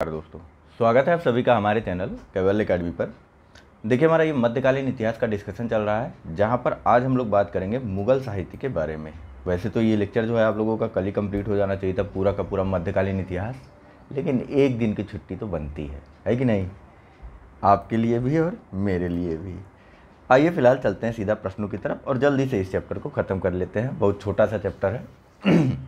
नमस्कार दोस्तों स्वागत है आप सभी का हमारे चैनल केवल अकेडमी पर देखिए हमारा ये मध्यकालीन इतिहास का डिस्कशन चल रहा है जहाँ पर आज हम लोग बात करेंगे मुगल साहित्य के बारे में वैसे तो ये लेक्चर जो है आप लोगों का कल ही कम्प्लीट हो जाना चाहिए था पूरा का पूरा मध्यकालीन इतिहास लेकिन एक दिन की छुट्टी तो बनती है है कि नहीं आपके लिए भी और मेरे लिए भी आइए फिलहाल चलते हैं सीधा प्रश्नों की तरफ और जल्दी से इस चैप्टर को ख़त्म कर लेते हैं बहुत छोटा सा चैप्टर है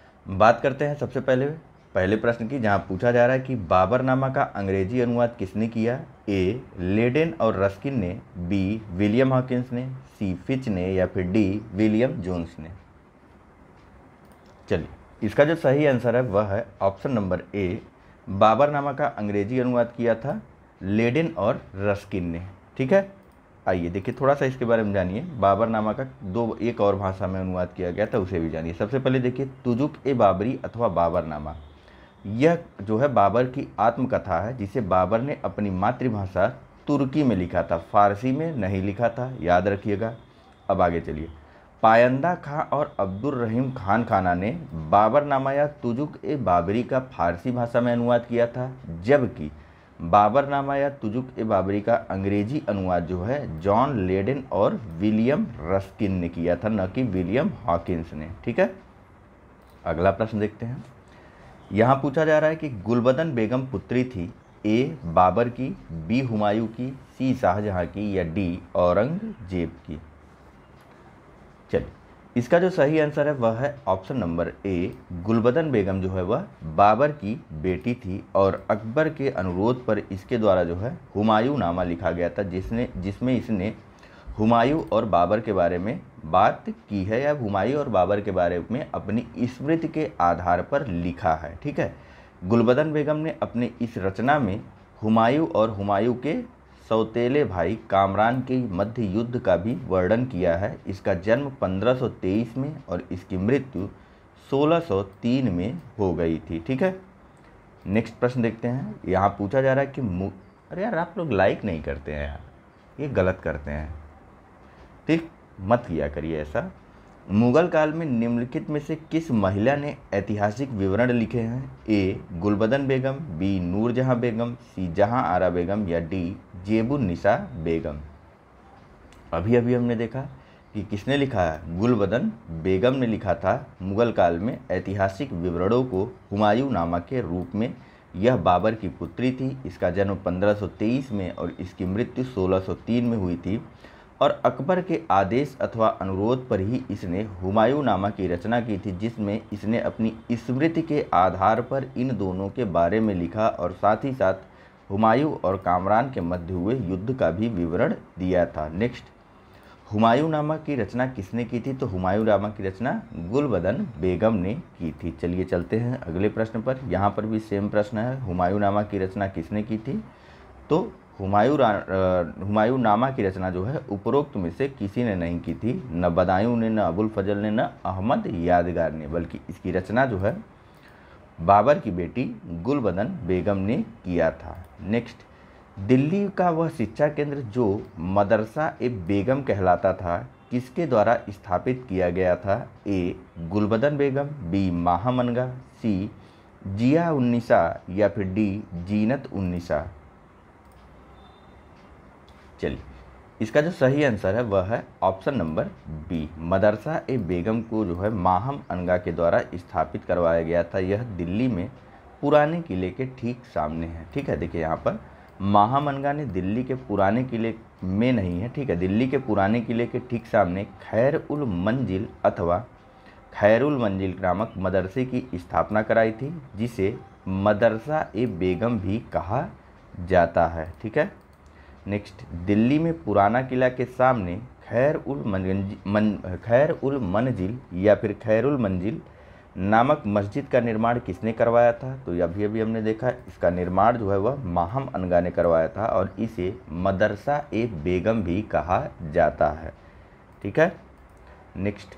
बात करते हैं सबसे पहले पहले प्रश्न की जहाँ पूछा जा रहा है कि बाबरनामा का अंग्रेजी अनुवाद किसने किया ए लेडेन और रस्किन ने बी विलियम हॉकिंस ने सी फिच ने या फिर डी विलियम जोन्स ने चलिए इसका जो सही आंसर है वह है ऑप्शन नंबर ए बाबरनामा का अंग्रेजी अनुवाद किया था लेडन और रस्किन ने ठीक है आइए देखिए थोड़ा सा इसके बारे में जानिए बाबरनामा का दो एक और भाषा में अनुवाद किया गया था उसे भी जानिए सबसे पहले देखिए तुजुक ए बाबरी अथवा बाबरनामा यह जो है बाबर की आत्मकथा है जिसे बाबर ने अपनी मातृभाषा तुर्की में लिखा था फारसी में नहीं लिखा था याद रखिएगा अब आगे चलिए पायंदा खां और अब्दुल रहीम खान खाना ने बाबरनामा या तुजुक ए बाबरी का फारसी भाषा में अनुवाद किया था जबकि बाबरनामा या तुजुक ए बाबरी का अंग्रेजी अनुवाद जो है जॉन लेडन और विलियम रस्किन ने किया था न कि विलियम हॉकिंस ने ठीक है अगला प्रश्न देखते हैं यहाँ पूछा जा रहा है कि गुलबदन बेगम पुत्री थी ए बाबर की बी हुमायूं की सी शाहजहाँ की या डी औरंगजेब की चलिए इसका जो सही आंसर है वह है option number A Gulbadan Begum जो है वह बाबर की बेटी थी और अकबर के अनुरोध पर इसके द्वारा जो है हुमायूं नामा लिखा गया था जिसने जिसमें इसने हुमायूं और बाबर के बारे में बात की है या हुमायूं और बाबर के बारे में अपनी स्मृति के आधार पर लिखा है ठीक है गुलबदन बेगम ने अपनी इस रचना में हुमायूं और हुमायूं के सौतेले भाई कामरान के मध्य युद्ध का भी वर्णन किया है इसका जन्म 1523 में और इसकी मृत्यु 1603 में हो गई थी ठीक है नेक्स्ट प्रश्न देखते हैं यहाँ पूछा जा रहा है कि अरे यार आप लोग लाइक नहीं करते हैं यार ये गलत करते हैं ठीक मत किया करिए ऐसा मुगल काल में निम्नलिखित में से किस महिला ने ऐतिहासिक विवरण लिखे हैं A Gulbadan Begum B Noorjahan Begum C Jahan Ara बेगम या डी जेबुन बेगम अभी अभी हमने देखा कि किसने लिखा है गुलबदन बेगम ने लिखा था मुगल काल में ऐतिहासिक विवरणों को हुमायूं नामा के रूप में यह बाबर की पुत्री थी इसका जन्म 1523 में और इसकी मृत्यु 1603 में हुई थी और अकबर के आदेश अथवा अनुरोध पर ही इसने हुमायूं नामा की रचना की थी जिसमें इसने अपनी स्मृति के आधार पर इन दोनों के बारे में लिखा और साथ ही साथ हुमायूं और कामरान के मध्य हुए युद्ध का भी विवरण दिया था नेक्स्ट हुमायूं नामा की रचना किसने की थी तो हुमायूं नामा की रचना गुलबदन बेगम ने की थी चलिए चलते हैं अगले प्रश्न पर यहाँ पर भी सेम प्रश्न है हुमायूं नामा की रचना किसने की थी तो हुमायूं हुमायूं नामा की रचना जो है उपरोक्त में से किसी ने नहीं की थी न बदायूं ने न अबुल फजल ने न अहमद यादगार ने बल्कि इसकी रचना जो है बाबर की बेटी गुलबदन बेगम ने किया था नेक्स्ट दिल्ली का वह शिक्षा केंद्र जो मदरसा ए बेगम कहलाता था किसके द्वारा स्थापित किया गया था ए गुलबदन बेगम बी माहमनगा सी जिया उन्नीसा या फिर डी जीनत उन्नीसा चलिए इसका जो सही आंसर है वह है ऑप्शन नंबर बी मदरसा ए बेगम को जो है माहम अनगा के द्वारा स्थापित करवाया गया था यह दिल्ली में पुराने किले के ठीक सामने है ठीक है देखिए यहाँ पर माहम अनगा ने दिल्ली के पुराने किले में नहीं है ठीक है दिल्ली के पुराने किले के ठीक सामने खैर उल मंजिल अथवा खैरुल मंजिल नामक मदरसे की स्थापना कराई थी जिसे मदरसा ए बेगम भी कहा जाता है ठीक है नेक्स्ट दिल्ली में पुराना किला के सामने खैर उल मन खैर उल मंजिल या फिर खैर उल मंजिल नामक मस्जिद का निर्माण किसने करवाया था तो अभी अभी हमने देखा इसका निर्माण जो है वह माहम अनगा ने करवाया था और इसे मदरसा ए बेगम भी कहा जाता है ठीक है नेक्स्ट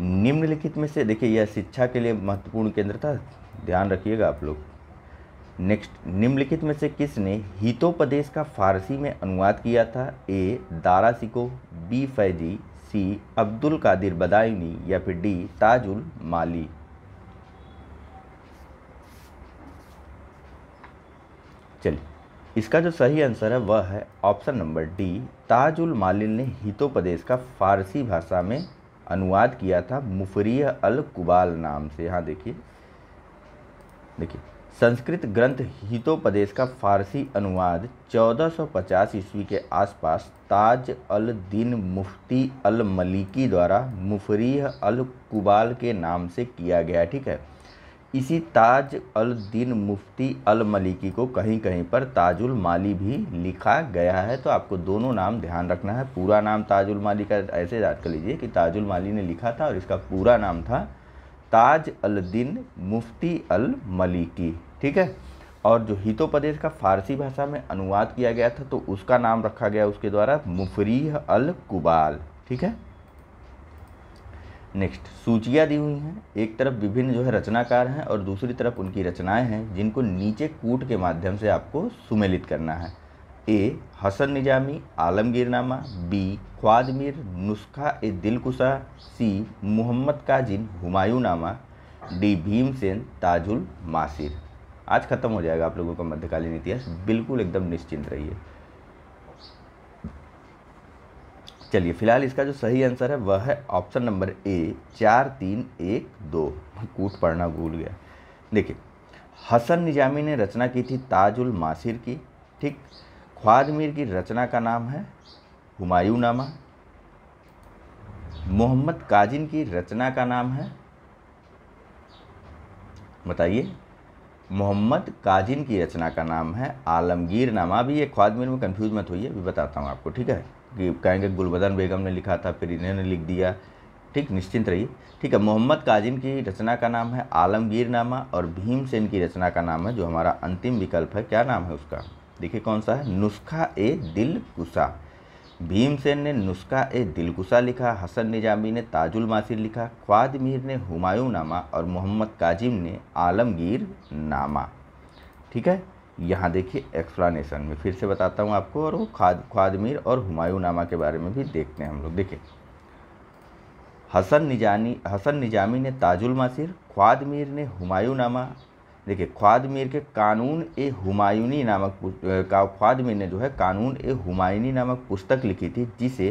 निम्नलिखित में से देखिए यह शिक्षा के लिए महत्वपूर्ण केंद्र था ध्यान रखिएगा आप लोग नेक्स्ट निम्नलिखित में से किसने हितोपदेश का फारसी में अनुवाद किया था A Dara Shikoh B Faizi C Abdul Qadir Badayuni या फिर डी ताजुल माली चलिए इसका जो सही आंसर है वह है ऑप्शन नंबर डी ताजुल मालिन ने हितोपदेश का फारसी भाषा में अनुवाद किया था मुफरिया अल कुबाल नाम से यहाँ देखिए देखिए संस्कृत ग्रंथ हितोपदेश का फारसी अनुवाद 1450 ईस्वी के आसपास ताज अल दीन मुफ्ती अल मलिकी द्वारा मुफरीह अल कुबाल के नाम से किया गया ठीक है इसी ताज अल दीन मुफ्ती अल मलिकी को कहीं कहीं पर ताजुल माली भी लिखा गया है तो आपको दोनों नाम ध्यान रखना है पूरा नाम ताजुल माली का ऐसे याद कर लीजिए कि ताजुल माली ने लिखा था और इसका पूरा नाम था ताज अल दिन मुफ्ती अल मलिकी ठीक है और जो हितोपदेश का फारसी भाषा में अनुवाद किया गया था तो उसका नाम रखा गया उसके द्वारा मुफरीह अल कुबाल ठीक है नेक्स्ट सूचियाँ दी हुई हैं एक तरफ विभिन्न जो है रचनाकार हैं और दूसरी तरफ उनकी रचनाएं हैं जिनको नीचे कूट के माध्यम से आपको सुमेलित करना है એ Hasan નિજામી આલમગીરનામા B Khwandamir Nuskha Dilkusha C C Muhammad Kazim Humayunnama D Bhimsen Tajul Maasir आज ख़त्म हो जाएगा आप लोगों का मध्यकालीन इतिहास बिल्कुल एकदम निश्चिंत रहिए चलिए फिलहाल इसका जो सही आंसर है वह है ऑप्शन नंबर ए चार तीन एक दो कूट पढ़ना भूल गया देखिए हसन निजामी ने रचना की थी ताजुल मासिर की ठीक ख्वाद मीर की रचना का नाम है हुमायूं नामा मोहम्मद काजिन की रचना का नाम है बताइए मोहम्मद काजिन की रचना का नाम है आलमगीर नामा अभी ये ख्वाद मीर में कन्फ्यूज मत होइए अभी बताता हूँ आपको ठीक है कि कहेंगे गुलबदन बेगम ने लिखा था फिर इन्होंने लिख दिया ठीक निश्चिंत रहिए ठीक है मोहम्मद काजिन की रचना का नाम है आलमगीर नामा और भीमसेन की रचना का नाम है जो हमारा अंतिम विकल्प है क्या नाम है उसका देखिए कौन सा है नुस्खा ए दिल कुशा भीमसेन ने नुस्खा ए दिल कुशा लिखा हसन निजामी ने ताजुल मासिर लिखा ख्वाद मीर ने हुमायूं नामा और मोहम्मद काजिम ने आलमगीर नामा ठीक है यहाँ देखिए एक्सप्लानेशन में फिर से बताता हूँ आपको और वो ख्वाद ख्वादमीर और हुमायूं नामा के बारे में भी देखते हैं हम लोग देखिए हसन निजानी हसन निजामी ने ताजुल मासिर ख्वादमीर ने हुमायूं नामा देखिए ख्वाद मीर के कानून ए हुमायूनी नामक का ख्वाद मीर ने जो है कानून ए हुमायूनी नामक पुस्तक लिखी थी जिसे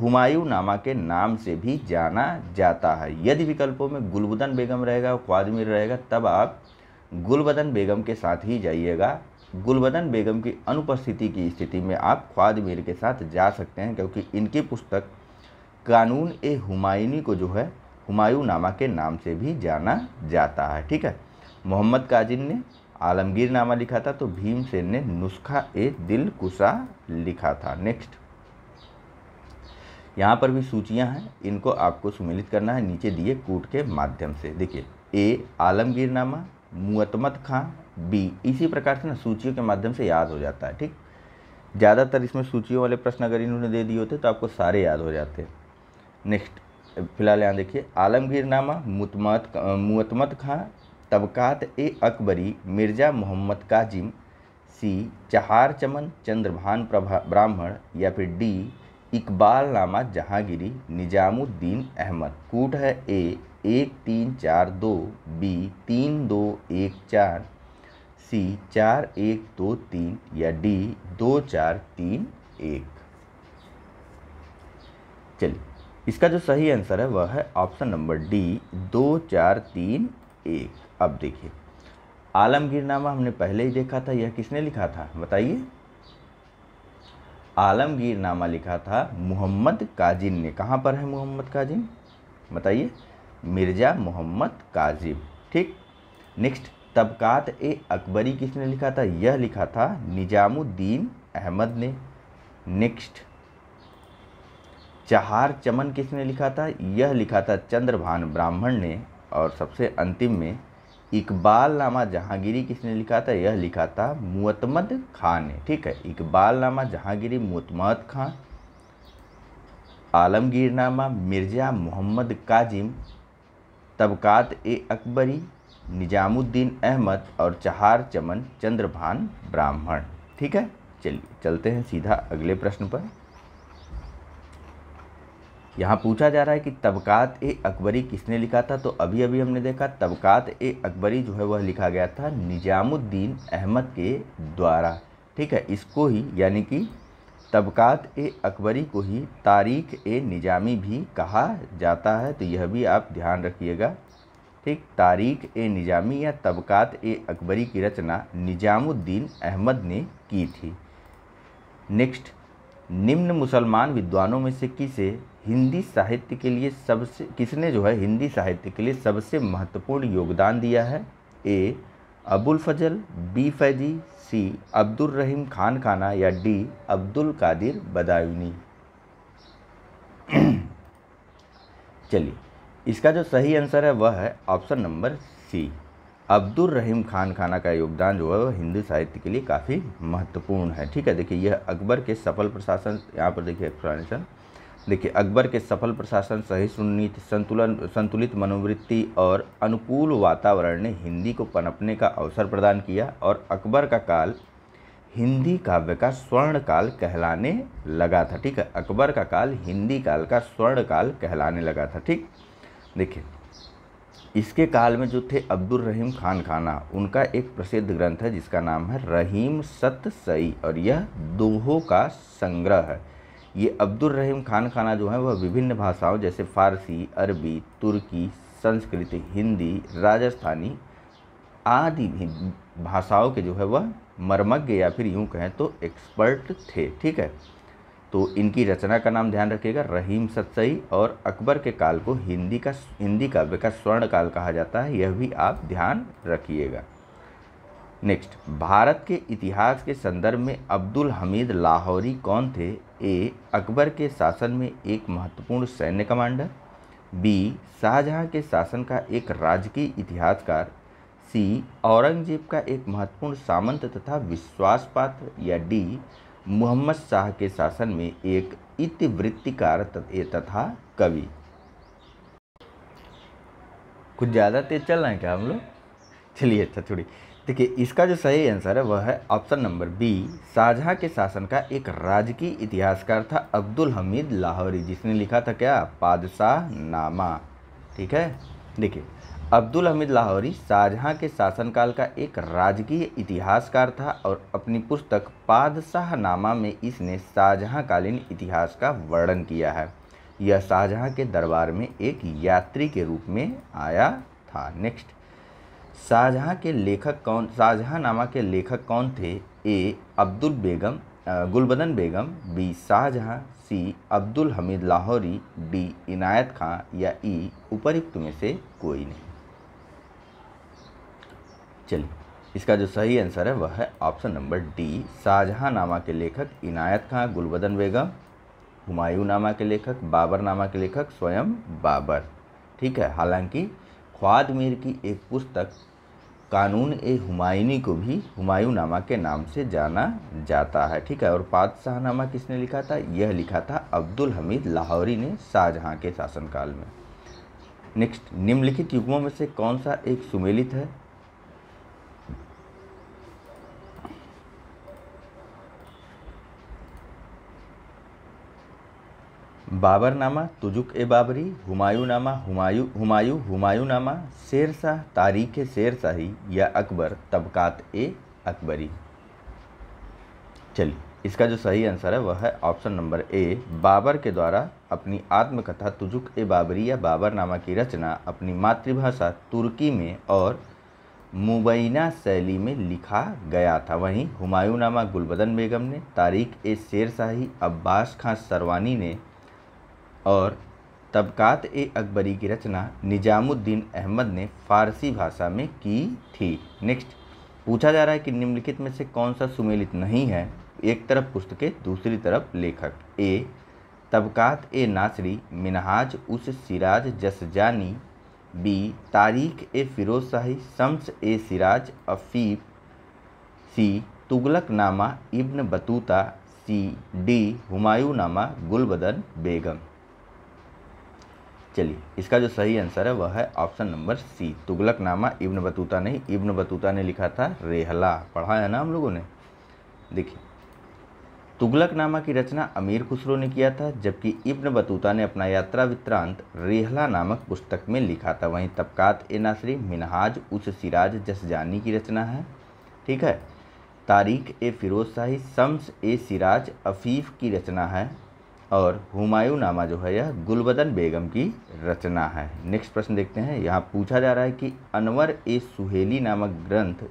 हुमायूं नामा के नाम से भी जाना जाता है यदि विकल्पों में गुलबदन बेगम रहेगा ख्वाद मीर रहेगा तब आप गुलबदन बेगम के साथ ही जाइएगा गुलबदन बेगम की अनुपस्थिति की स्थिति में आप ख्वाद मीर के साथ जा सकते हैं क्योंकि इनकी पुस्तक कानून ए हुमायूनी को जो है हुमायूं नामा के नाम से भी जाना जाता है ठीक है मोहम्मद काजिन ने नामा लिखा था तो भीमसेन ने नुस्खा ए दिल कुशा लिखा था नेक्स्ट यहाँ पर भी सूचियाँ हैं इनको आपको सुमिलित करना है नीचे दिए कूट के माध्यम से देखिए ए आलमगीर नामा मुअतमत खां बी इसी प्रकार से ना सूचियों के माध्यम से याद हो जाता है ठीक ज़्यादातर इसमें सूचियों वाले प्रश्न अगर इन्होंने दे दिए होते तो आपको सारे याद हो जाते नेक्स्ट फिलहाल यहाँ देखिए नामा मुतमत मुअतमत खां तबक़ात ए अकबरी मिर्ज़ा मोहम्मद काजिम सी चहार चमन चंद्रभान प्रभा ब्राह्मण या फिर डी इकबाल नामा जहांगीरी निजामुद्दीन अहमद कूट है ए एक तीन चार दो बी तीन दो एक चार सी चार एक दो तीन या डी दो चार तीन एक चलिए इसका जो सही आंसर है वह है ऑप्शन नंबर डी दो चार तीन एक अब देखिए आलमगीरनामा हमने पहले ही देखा था यह किसने लिखा था बताइए आलमगीरनामा लिखा था मोहम्मद काजिम ने कहाँ पर है मोहम्मद काजिम बताइए मिर्ज़ा मोहम्मद काजिम ठीक नेक्स्ट तबकात ए अकबरी किसने लिखा था यह लिखा था निजामुद्दीन अहमद ने नेक्स्ट चहार चमन किसने लिखा था यह लिखा था चंद्रभान ब्राह्मण ने और सबसे अंतिम में इकबाल नामा जहांगीरी किसने लिखा था यह लिखा था मुतमद खान ने ठीक है इकबाल नामा जहांगीरी मुतमद खान आलमगीरनामा मिर्ज़ा मोहम्मद काजिम तबकात ए अकबरी निजामुद्दीन अहमद और चहार चमन चंद्रभान ब्राह्मण ठीक है चलिए चलते हैं सीधा अगले प्रश्न पर यहाँ पूछा जा रहा है कि तबक़ात ए अकबरी किसने लिखा था तो अभी अभी हमने देखा तबक़ात ए अकबरी जो है वह लिखा गया था निजामुद्दीन अहमद के द्वारा ठीक है इसको ही यानी कि तबक़ात ए अकबरी को ही तारीख ए निजामी भी कहा जाता है तो यह भी आप ध्यान रखिएगा ठीक तारीख ए निजामी या तबक़ात ए अकबरी की रचना निजामुद्दीन अहमद ने की थी नेक्स्ट निम्न मुसलमान विद्वानों में से किसे हिंदी साहित्य के लिए सबसे किसने जो है हिंदी साहित्य के लिए सबसे महत्वपूर्ण योगदान दिया है A Abul Fazl B Faizi C Abdul Rahim Khan Khana या डी अब्दुल कादिर बदायूनी चलिए इसका जो सही आंसर है वह है option number C Abdul Rahim Khan Khana का योगदान जो है वह हिंदी साहित्य के लिए काफ़ी महत्वपूर्ण है ठीक है देखिए यह अकबर के सफल प्रशासन यहाँ पर देखिए एक्सप्लानेशन देखिए अकबर के सफल प्रशासन सही सहिष्णुनीत संतुलन संतुलित मनोवृत्ति और अनुकूल वातावरण ने हिंदी को पनपने का अवसर प्रदान किया और अकबर का काल हिंदी काव्य का स्वर्ण काल कहलाने लगा था ठीक है अकबर का काल हिंदी काल का स्वर्ण काल कहलाने लगा था ठीक देखिए इसके काल में जो थे अब्दुल रहीम खान खाना उनका एक प्रसिद्ध ग्रंथ है जिसका नाम है रहीम सत सई और यह दोहों का संग्रह है ये अब्दुल रहीम खान खाना जो है वह विभिन्न भाषाओं जैसे फारसी अरबी तुर्की संस्कृत हिंदी राजस्थानी आदि भी भाषाओं के जो है वह मर्मज्ञ या फिर यूँ कहें तो एक्सपर्ट थे ठीक है तो इनकी रचना का नाम ध्यान रखिएगा रहीम सत्सई और अकबर के काल को हिंदी का हिंदी काव्य का स्वर्ण काल कहा जाता है यह भी आप ध्यान रखिएगा नेक्स्ट भारत के इतिहास के संदर्भ में अब्दुल हमीद लाहौरी कौन थे ए अकबर के शासन में एक महत्वपूर्ण सैन्य कमांडर बी शाहजहाँ के शासन का एक राजकीय इतिहासकार सी औरंगजेब का एक महत्वपूर्ण सामंत तथा विश्वास पात्र या डी मोहम्मद शाह के शासन में एक इतिवृत्तिकार तथा कवि कुछ ज़्यादा तेज चल रहे हैं क्या हम लोग चलिए अच्छा थोड़ी देखिए इसका जो सही आंसर है वह है ऑप्शन नंबर बी शाहजहाँ के शासन का एक राजकीय इतिहासकार था अब्दुल हमीद लाहौरी जिसने लिखा था क्या पादशाह नामा ठीक है देखिए अब्दुल हमीद लाहौरी शाहजहाँ के शासनकाल का एक राजकीय इतिहासकार था और अपनी पुस्तक पादशाह नामा में इसने शाहजहाँकालीन इतिहास का वर्णन किया है यह शाहजहाँ के दरबार में एक यात्री के रूप में आया था नेक्स्ट शाहजहाँ के लेखक कौन शाहजहाँ नामा के लेखक कौन थे A Abdul Begum Gulbadan Begum B Shahjahan C Abdul Hamid Lahori D Inayat Khan या ई उपरुक्त में से कोई नहीं चलिए इसका जो सही आंसर है वह है ऑप्शन नंबर डी शाहजहाँ नामा के लेखक इनायत खां गुलबदन बेगम हुमायूं नामा के लेखक बाबर नामा के लेखक स्वयं बाबर ठीक है हालांकि ख्वाद मीर की एक पुस्तक कानून ए हुमायूनी को भी हुमायूं नामा के नाम से जाना जाता है ठीक है और नामा किसने लिखा था यह लिखा था अब्दुल हमीद लाहौरी ने शाहजहाँ के शासनकाल में नेक्स्ट निम्नलिखित युगमों में से कौन सा एक सुमेलित है बाबरनामा तुजुक ए बाबरी हुमायू हुमायू नामा शेर शाह तारीख शेर शाही या अकबर तबकात ए अकबरी चलिए इसका जो सही आंसर है वह है ऑप्शन नंबर ए बाबर के द्वारा अपनी आत्मकथा तुजुक ए बाबरी या बाबरनामा की रचना अपनी मातृभाषा तुर्की में और मुबैना शैली में लिखा गया था वहीं हुमायूनामा गुलबदन बेगम ने तारीख ए शेर शाही अब्बास खां सरवानी ने और तबक़ात ए अकबरी की रचना निजामुद्दीन अहमद ने फ़ारसी भाषा में की थी नेक्स्ट पूछा जा रहा है कि निम्नलिखित में से कौन सा सुमेलित नहीं है एक तरफ पुस्तकें दूसरी तरफ लेखक ए तबक़ात ए नासरी मिनहाज उस सिराज जसजानी बी तारीख ए फिरोज शाही शम्स ए Siraj Afif C Tughlaq Nama Ibn Battuta C D Humayun Nama Gulbadan बेगम चलिए इसका जो सही आंसर है वह है ऑप्शन नंबर सी तुगलक नामा इब्न बतूता नहीं इब्न बतूता ने लिखा था रेहला पढ़ा है ना हम लोगों ने देखिए तुगलक नामा की रचना अमीर खुसरो ने किया था जबकि इब्न बतूता ने अपना यात्रा वित्रांत रेहला नामक पुस्तक में लिखा था वहीं तबकात ए नासरी मिनहाज उस सिराज जसजानी की रचना है ठीक है तारीख ए फिरोज शाही शम्स ए सिराज अफीफ की रचना है और हुमायूं नामा जो है यह गुलबदन बेगम की रचना है नेक्स्ट प्रश्न देखते हैं यहाँ पूछा जा रहा है कि अनवर ए सुहेली नामक ग्रंथ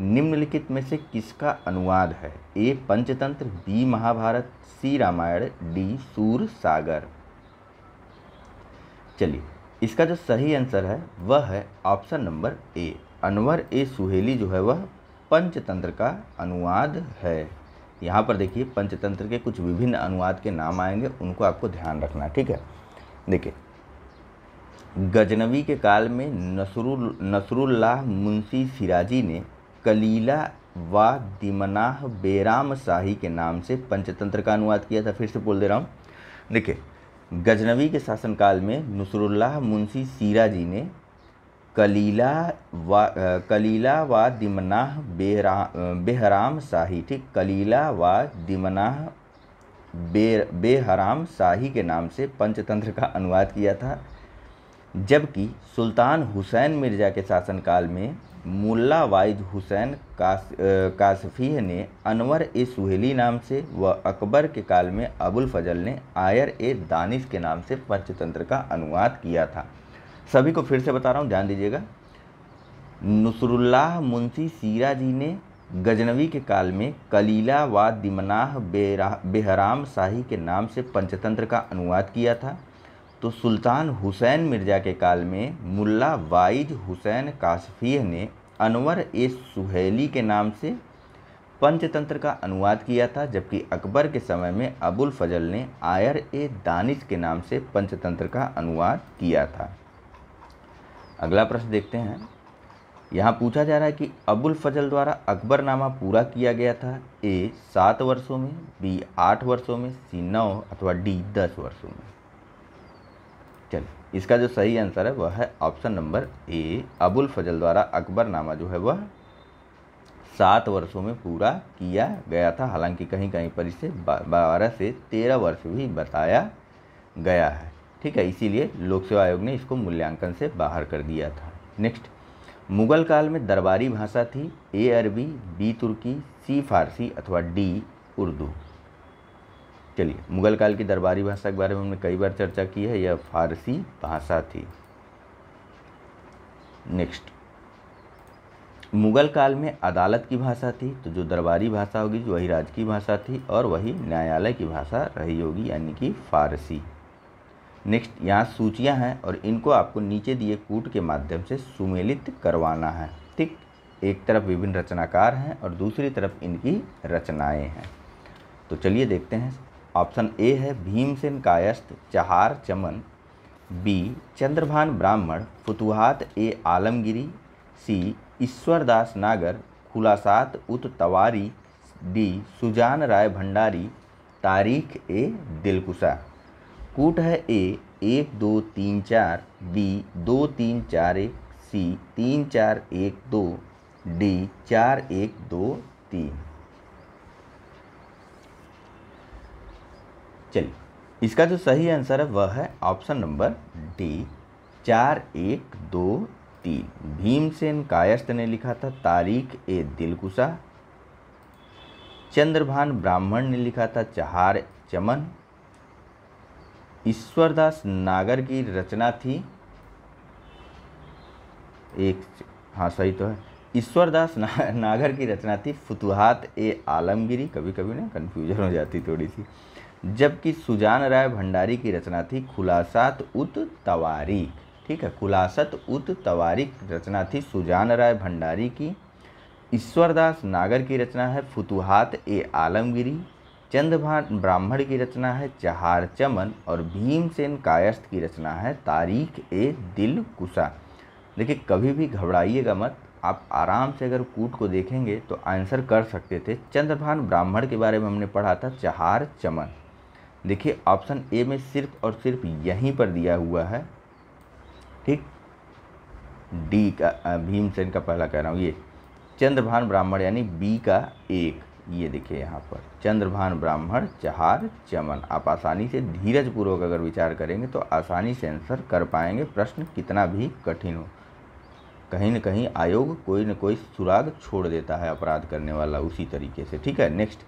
निम्नलिखित में से किसका अनुवाद है A Panchatantra B Mahabharata C Ramayana D Sur Sagar चलिए इसका जो सही आंसर है वह है ऑप्शन नंबर ए अनवर ए सुहेली जो है वह पंचतंत्र का अनुवाद है यहाँ पर देखिए पंचतंत्र के कुछ विभिन्न अनुवाद के नाम आएंगे उनको आपको ध्यान रखना ठीक है देखिए गजनवी के काल में नसरुल नसरुल्लाह मुंशी सिराजी ने कलीला व दिमनाह बेराम शाही के नाम से पंचतंत्र का अनुवाद किया था फिर से बोल दे रहा हूँ देखिए गजनवी के शासनकाल में नसरुल्लाह मुंशी सिराजी जी ने कलीला व कलीला व दिमनाह बेरा बेहराम शाही ठीक कलीला व दिमनाह बे बेहराम शाही के नाम से पंचतंत्र का अनुवाद किया था जबकि सुल्तान हुसैन मिर्ज़ा के शासनकाल में मुल्ला वाइद हुसैन कास कासफी ने अनवर ए सुहेली नाम से व अकबर के काल में अबुल फजल ने आयर ए दानिश के नाम से पंचतंत्र का अनुवाद किया था सभी को फिर से बता रहा हूँ ध्यान दीजिएगा नसरुल्लाह मुंशी सीरा जी ने गजनवी के काल में कलीला व दिमनाह बेहराम शाही के नाम से पंचतंत्र का अनुवाद किया था तो सुल्तान हुसैन मिर्जा के काल में मुल्ला वाइज हुसैन काशफीह ने अनवर ए सुहेली के नाम से पंचतंत्र का अनुवाद किया था जबकि अकबर के समय में अबुल फजल ने आयर ए दानिश के नाम से पंचतंत्र का अनुवाद किया था अगला प्रश्न देखते हैं यहाँ पूछा जा रहा है कि अबुल फजल द्वारा अकबरनामा पूरा किया गया था ए सात वर्षों में बी आठ वर्षों में सी नौ अथवा डी दस वर्षों में चलिए इसका जो सही आंसर है वह है option number A Abul Fazl द्वारा अकबरनामा जो है वह सात वर्षों में पूरा किया गया था हालांकि कहीं कहीं पर इसे बारह से तेरह वर्ष भी बताया गया है ठीक है इसीलिए लोक सेवा आयोग ने इसको मूल्यांकन से बाहर कर दिया था नेक्स्ट मुगल काल में दरबारी भाषा थी ए अरबी बी तुर्की सी फारसी अथवा डी उर्दू चलिए मुगल काल की दरबारी भाषा के बारे में हमने कई बार चर्चा की है यह फारसी भाषा थी नेक्स्ट मुगल काल में अदालत की भाषा थी तो जो दरबारी भाषा होगी वही राज की भाषा थी और वही न्यायालय की भाषा रही होगी यानी कि फारसी नेक्स्ट यहाँ सूचियाँ हैं और इनको आपको नीचे दिए कूट के माध्यम से सुमेलित करवाना है ठीक एक तरफ विभिन्न रचनाकार हैं और दूसरी तरफ इनकी रचनाएं हैं तो चलिए देखते हैं ऑप्शन ए है भीमसेन कायस्थ चहार चमन बी चंद्रभान ब्राह्मण फुतुहात ए आलमगिरी सी ईश्वरदास नागर खुलासात उत तवारी डी सुजान राय भंडारी तारीख ए दिलकुशा कूट है ए एक दो तीन चार बी दो तीन चार एक सी तीन चार एक दो डी चार एक दो तीन चलिए इसका जो सही आंसर है वह है ऑप्शन नंबर डी चार एक दो तीन भीमसेन कायस्थ ने लिखा था तारीख ए दिलकुशा चंद्रभान ब्राह्मण ने लिखा था चहार चमन ईश्वरदास नागर की रचना थी एक हाँ सही तो है ईश्वरदास ना, नागर की रचना थी फतुहात ए आलमगिरी कभी कभी ना कन्फ्यूजन हो जाती थोड़ी सी जबकि सुजान राय भंडारी की रचना थी खुलासात उत तवारीख ठीक है खुलासत उत तवारीख रचना थी सुजान राय भंडारी की ईश्वरदास नागर की रचना है फुतुहात ए आलमगिरी चंद्रभान ब्राह्मण की रचना है चहार चमन और भीमसेन कायस्थ की रचना है तारीख ए दिल कुसा देखिए कभी भी घबराइएगा मत आप आराम से अगर कूट को देखेंगे तो आंसर कर सकते थे चंद्रभान ब्राह्मण के बारे में हमने पढ़ा था चहार चमन देखिए ऑप्शन ए में सिर्फ और सिर्फ यहीं पर दिया हुआ है ठीक डी का भीमसेन का पहला कह रहा हूँ ये चंद्रभान ब्राह्मण यानी बी का एक ये देखिए यहाँ पर चंद्रभान ब्राह्मण चहार चमन आप आसानी से धीरज पूर्वक अगर विचार करेंगे तो आसानी से आंसर कर पाएंगे प्रश्न कितना भी कठिन हो कहीं न कहीं आयोग कोई न कोई सुराग छोड़ देता है अपराध करने वाला उसी तरीके से ठीक है नेक्स्ट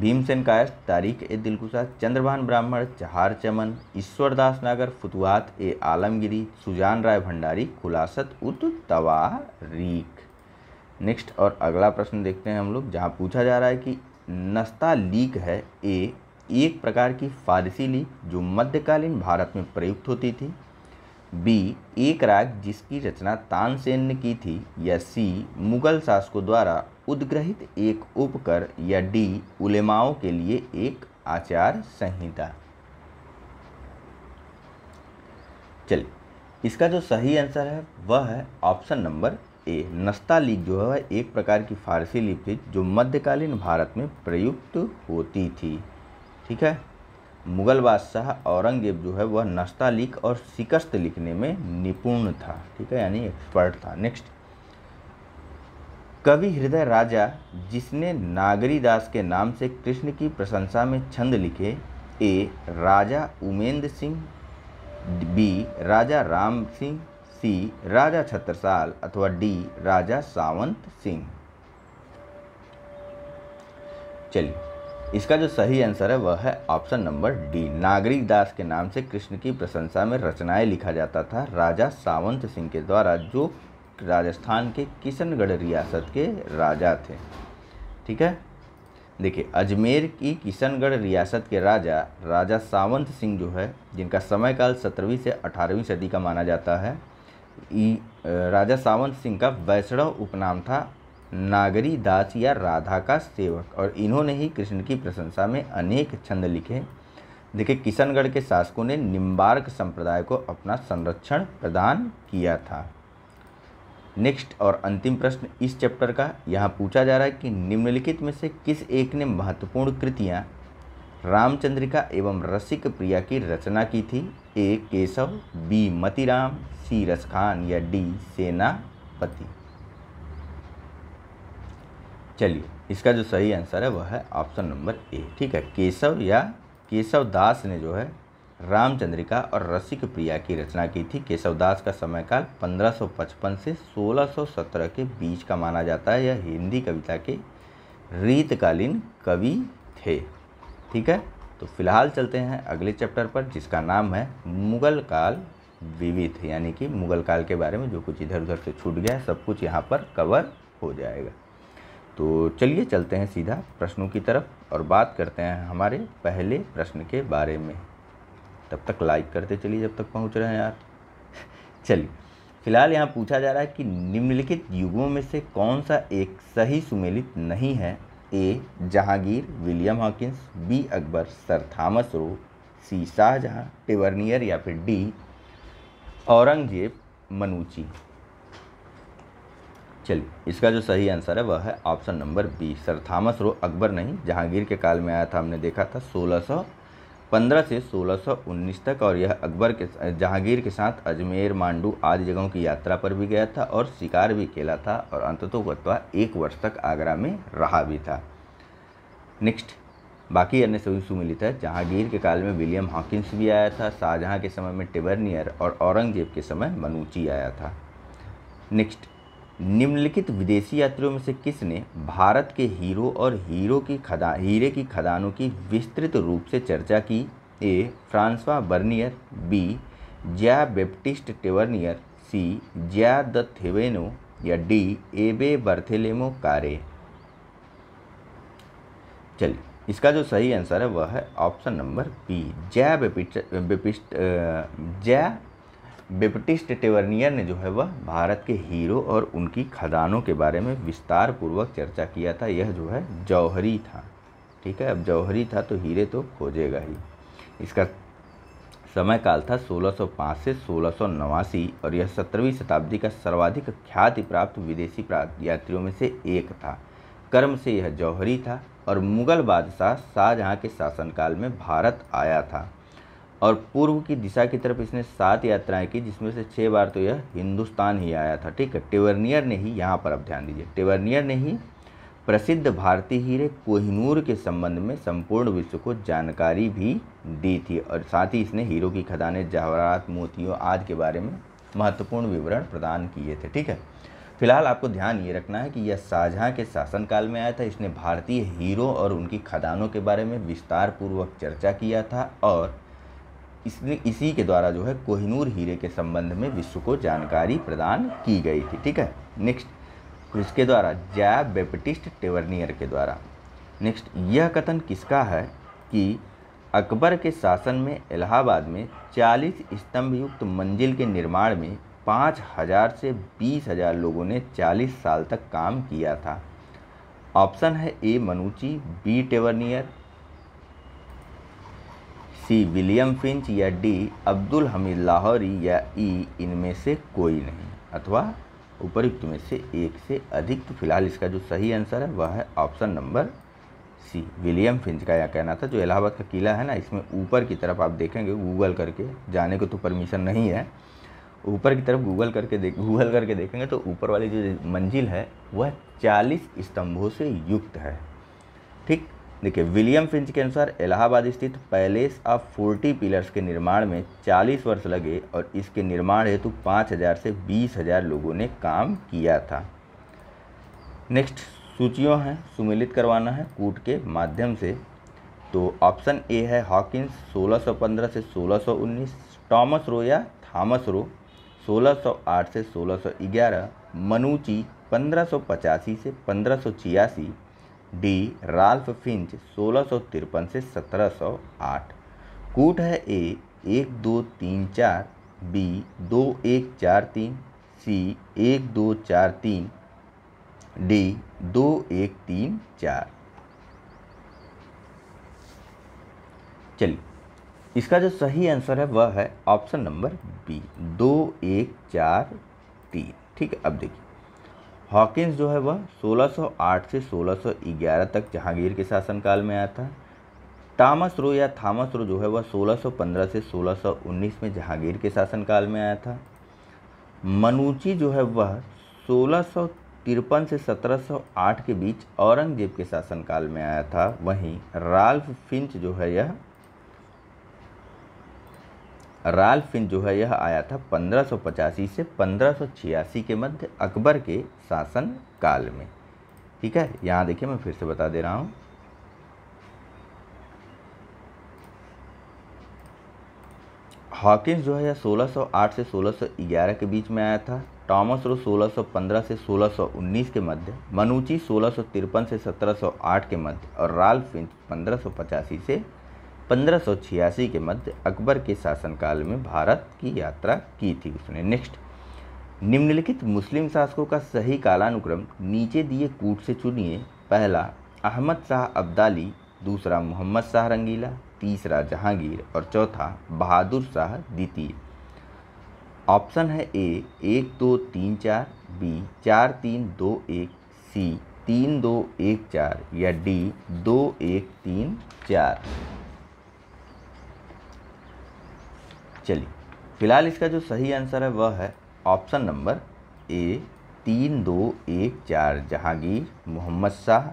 भीमसेन कायस्थ तारीख ए दिलकुशा चंद्रभान ब्राह्मण चहार चमन ईश्वरदास नागर फुतवात ए आलमगिरी सुजान राय भंडारी खुलासत उत तवारीक नेक्स्ट और अगला प्रश्न देखते हैं हम लोग जहाँ पूछा जा रहा है कि नस्ता लीक है ए एक प्रकार की फारसी लीक जो मध्यकालीन भारत में प्रयुक्त होती थी बी एक राग जिसकी रचना तानसेन ने की थी या सी मुगल शासकों द्वारा उद्ग्रहित एक उपकर या डी उलेमाओं के लिए एक आचार संहिता चलिए इसका जो सही आंसर है वह है ऑप्शन नंबर ए नस्ता जो है एक प्रकार की फारसी लिपि जो मध्यकालीन भारत में प्रयुक्त होती थी ठीक है मुगल बादशाह औरंगजेब जो है वह नस्ता लिख और शिकस्त लिखने में निपुण था ठीक है यानी एक्सपर्ट था नेक्स्ट कवि हृदय राजा जिसने नागरीदास के नाम से कृष्ण की प्रशंसा में छंद लिखे A Raja Umendra Singh B Raja Ram Singh C Raja Chhatrasal अथवा डी राजा सावंत सिंह चलिए इसका जो सही आंसर है वह है ऑप्शन नंबर डी नागरिक दास के नाम से कृष्ण की प्रशंसा में रचनाएं लिखा जाता था राजा सावंत सिंह के द्वारा जो राजस्थान के किशनगढ़ रियासत के राजा थे ठीक है देखिए अजमेर की किशनगढ़ रियासत के राजा राजा सावंत सिंह जो है जिनका समय काल सत्रहवीं से अठारहवीं सदी का माना जाता है राजा सावन सिंह का वैष्णव उपनाम था नागरी दास या राधा का सेवक और इन्होंने ही कृष्ण की प्रशंसा में अनेक छंद लिखे देखिए किशनगढ़ के शासकों ने निम्बार्क संप्रदाय को अपना संरक्षण प्रदान किया था नेक्स्ट और अंतिम प्रश्न इस चैप्टर का यहाँ पूछा जा रहा है कि निम्नलिखित में से किस एक ने महत्वपूर्ण कृतियाँ रामचंद्रिका एवं रसिक प्रिया की रचना की थी A Keshav B Matiram C Raskhan या डी सेनापति चलिए इसका जो सही आंसर है वह है ऑप्शन नंबर ए ठीक है केशव या केशव दास ने जो है रामचंद्रिका और रसिक प्रिया की रचना की थी केशवदास का समयकाल 1555 से 1617 के बीच का माना जाता है यह हिंदी कविता के रीतकालीन कवि थे ठीक है तो फिलहाल चलते हैं अगले चैप्टर पर जिसका नाम है मुग़ल काल विविध यानी कि मुग़ल काल के बारे में जो कुछ इधर उधर से छूट गया सब कुछ यहाँ पर कवर हो जाएगा तो चलिए चलते हैं सीधा प्रश्नों की तरफ और बात करते हैं हमारे पहले प्रश्न के बारे में तब तक लाइक करते चलिए जब तक पहुँच रहे हैं यार चलिए फिलहाल यहाँ पूछा जा रहा है कि निम्नलिखित युगों में से कौन सा एक सही सुमेलित नहीं है A Jahangir William Hawkins B Akbar Sir Thomas Roe C Shahjahan Tavernier या फिर डी औरंगजेब मनुची चलिए इसका जो सही आंसर है वह है option number B Sir Thomas Roe Akbar नहीं जहांगीर के काल में आया था हमने देखा था सोलह सौ पंद्रह से उन्नीस तक और यह अकबर के जहांगीर के साथ अजमेर मांडू आदि जगहों की यात्रा पर भी गया था और शिकार भी खेला था और अंततोगत्वा तो एक वर्ष तक आगरा में रहा भी था नेक्स्ट बाकी अन्य सभी सुमिलित है जहांगीर के काल में विलियम हॉकिंस भी आया था शाहजहाँ के समय में टिबरनियर औरंगजेब के समय मनूची आया था नेक्स्ट निम्नलिखित विदेशी यात्रियों में से किसने भारत के हीरो और हीरो की खदा हीरे की खदानों की विस्तृत रूप से चर्चा की A Francois Bernier B Jean Baptiste Tavernier C Jean de थेवेनो या डी एबे बर्थेलेमो कारे चलिए इसका जो सही आंसर है वह है ऑप्शन नंबर बी जय बेपिस्ट जय बेप्टिस्ट टेवर्नियर ने जो है वह भारत के हीरो और उनकी खदानों के बारे में विस्तार पूर्वक चर्चा किया था यह जो है जौहरी था ठीक है अब जौहरी था तो हीरे तो खोजेगा ही इसका समय काल था 1605 से सोलह और यह सत्रहवीं शताब्दी का सर्वाधिक ख्याति प्राप्त विदेशी यात्रियों में से एक था कर्म से यह जौहरी था और मुगल बादशाह शाहजहाँ के शासनकाल में भारत आया था और पूर्व की दिशा की तरफ इसने सात यात्राएं की जिसमें से छः बार तो यह हिंदुस्तान ही आया था ठीक है टेवर्नियर ने ही यहाँ पर आप ध्यान दीजिए टेवर्नियर ने ही प्रसिद्ध भारतीय हीरे कोहिनूर के संबंध में संपूर्ण विश्व को जानकारी भी दी थी और साथ ही इसने हीरो की खदानें जवाहरात मोतियों आदि के बारे में महत्वपूर्ण विवरण प्रदान किए थे ठीक है फिलहाल आपको ध्यान ये रखना है कि यह शाहजहाँ के शासनकाल में आया था इसने भारतीय हीरो और उनकी खदानों के बारे में विस्तारपूर्वक चर्चा किया था और इसलिए इसी के द्वारा जो है कोहिनूर हीरे के संबंध में विश्व को जानकारी प्रदान की गई थी ठीक है नेक्स्ट इसके द्वारा जया बेपटिस्ट टेवर्नियर के द्वारा नेक्स्ट यह कथन किसका है कि अकबर के शासन में इलाहाबाद में 40 युक्त मंजिल के निर्माण में पाँच हज़ार से बीस हज़ार लोगों ने 40 साल तक काम किया था ऑप्शन है A Manucci B Tavernier C William Finch या डी अब्दुल हमीद लाहौरी या ई इनमें से कोई नहीं अथवा उपरुक्त में से एक से अधिक तो फिलहाल इसका जो सही आंसर है वह है option number C William Finch का यह कहना था जो इलाहाबाद का किला है ना इसमें ऊपर की तरफ आप देखेंगे गूगल करके जाने को तो परमिशन नहीं है ऊपर की तरफ गूगल करके देख गूगल करके देखेंगे तो ऊपर वाली जो मंजिल है वह चालीस स्तंभों से युक्त है ठीक देखिए विलियम फिंच के अनुसार इलाहाबाद स्थित पैलेस ऑफ फोर्टी पिलर्स के निर्माण में 40 वर्ष लगे और इसके निर्माण हेतु 5000 से 20000 लोगों ने काम किया था नेक्स्ट सूचियों हैं सुमिलित करवाना है कूट के माध्यम से तो ऑप्शन ए है हॉकिंस 1615 से 1619 टॉमस रो या थामस रो 1608 से 1611 मनुची पंद्रह से पंद्रह डी राल्फ फिंच सोलह से 1708 कोट है ए एक दो तीन चार बी दो एक चार तीन सी एक दो चार तीन डी दो एक तीन चार चलिए इसका जो सही आंसर है वह है ऑप्शन नंबर बी दो एक चार तीन ठीक है अब देखिए हॉकिंस जो है वह 1608 से 1611 तक जहांगीर के शासनकाल में आया था थामस रो या थामस रो जो है वह 1615 से 1619 में जहांगीर के शासनकाल में आया था मनुची जो है वह सोलह तिरपन से 1708 के बीच औरंगजेब के शासनकाल में आया था वहीं राल्फ फिंच जो है यह राल फिन जो है यह आया था पंद्रह से पंद्रह के मध्य अकबर के शासन काल में ठीक है यहाँ देखिए मैं फिर से बता दे रहा हूँ हॉकिंस जो है यह 1608 से 1611 के बीच में आया था टॉमस रो 1615 से 1619 के मध्य मनुची सोलह से 1708 के मध्य और राल फिंच पंद्रह से पंद्रह के मध्य अकबर के शासनकाल में भारत की यात्रा की थी उसने नेक्स्ट निम्नलिखित मुस्लिम शासकों का सही कालानुक्रम नीचे दिए कूट से चुनिए पहला अहमद शाह अब्दाली दूसरा मोहम्मद शाह रंगीला तीसरा जहांगीर और चौथा बहादुर शाह द्वितीय ऑप्शन है ए एक दो तीन चार बी चार तीन दो एक सी तीन दो एक चार या डी दो एक तीन चार चलिए फिलहाल इसका जो सही आंसर है वह है ऑप्शन नंबर ए तीन दो एक चार जहांगीर मोहम्मद शाह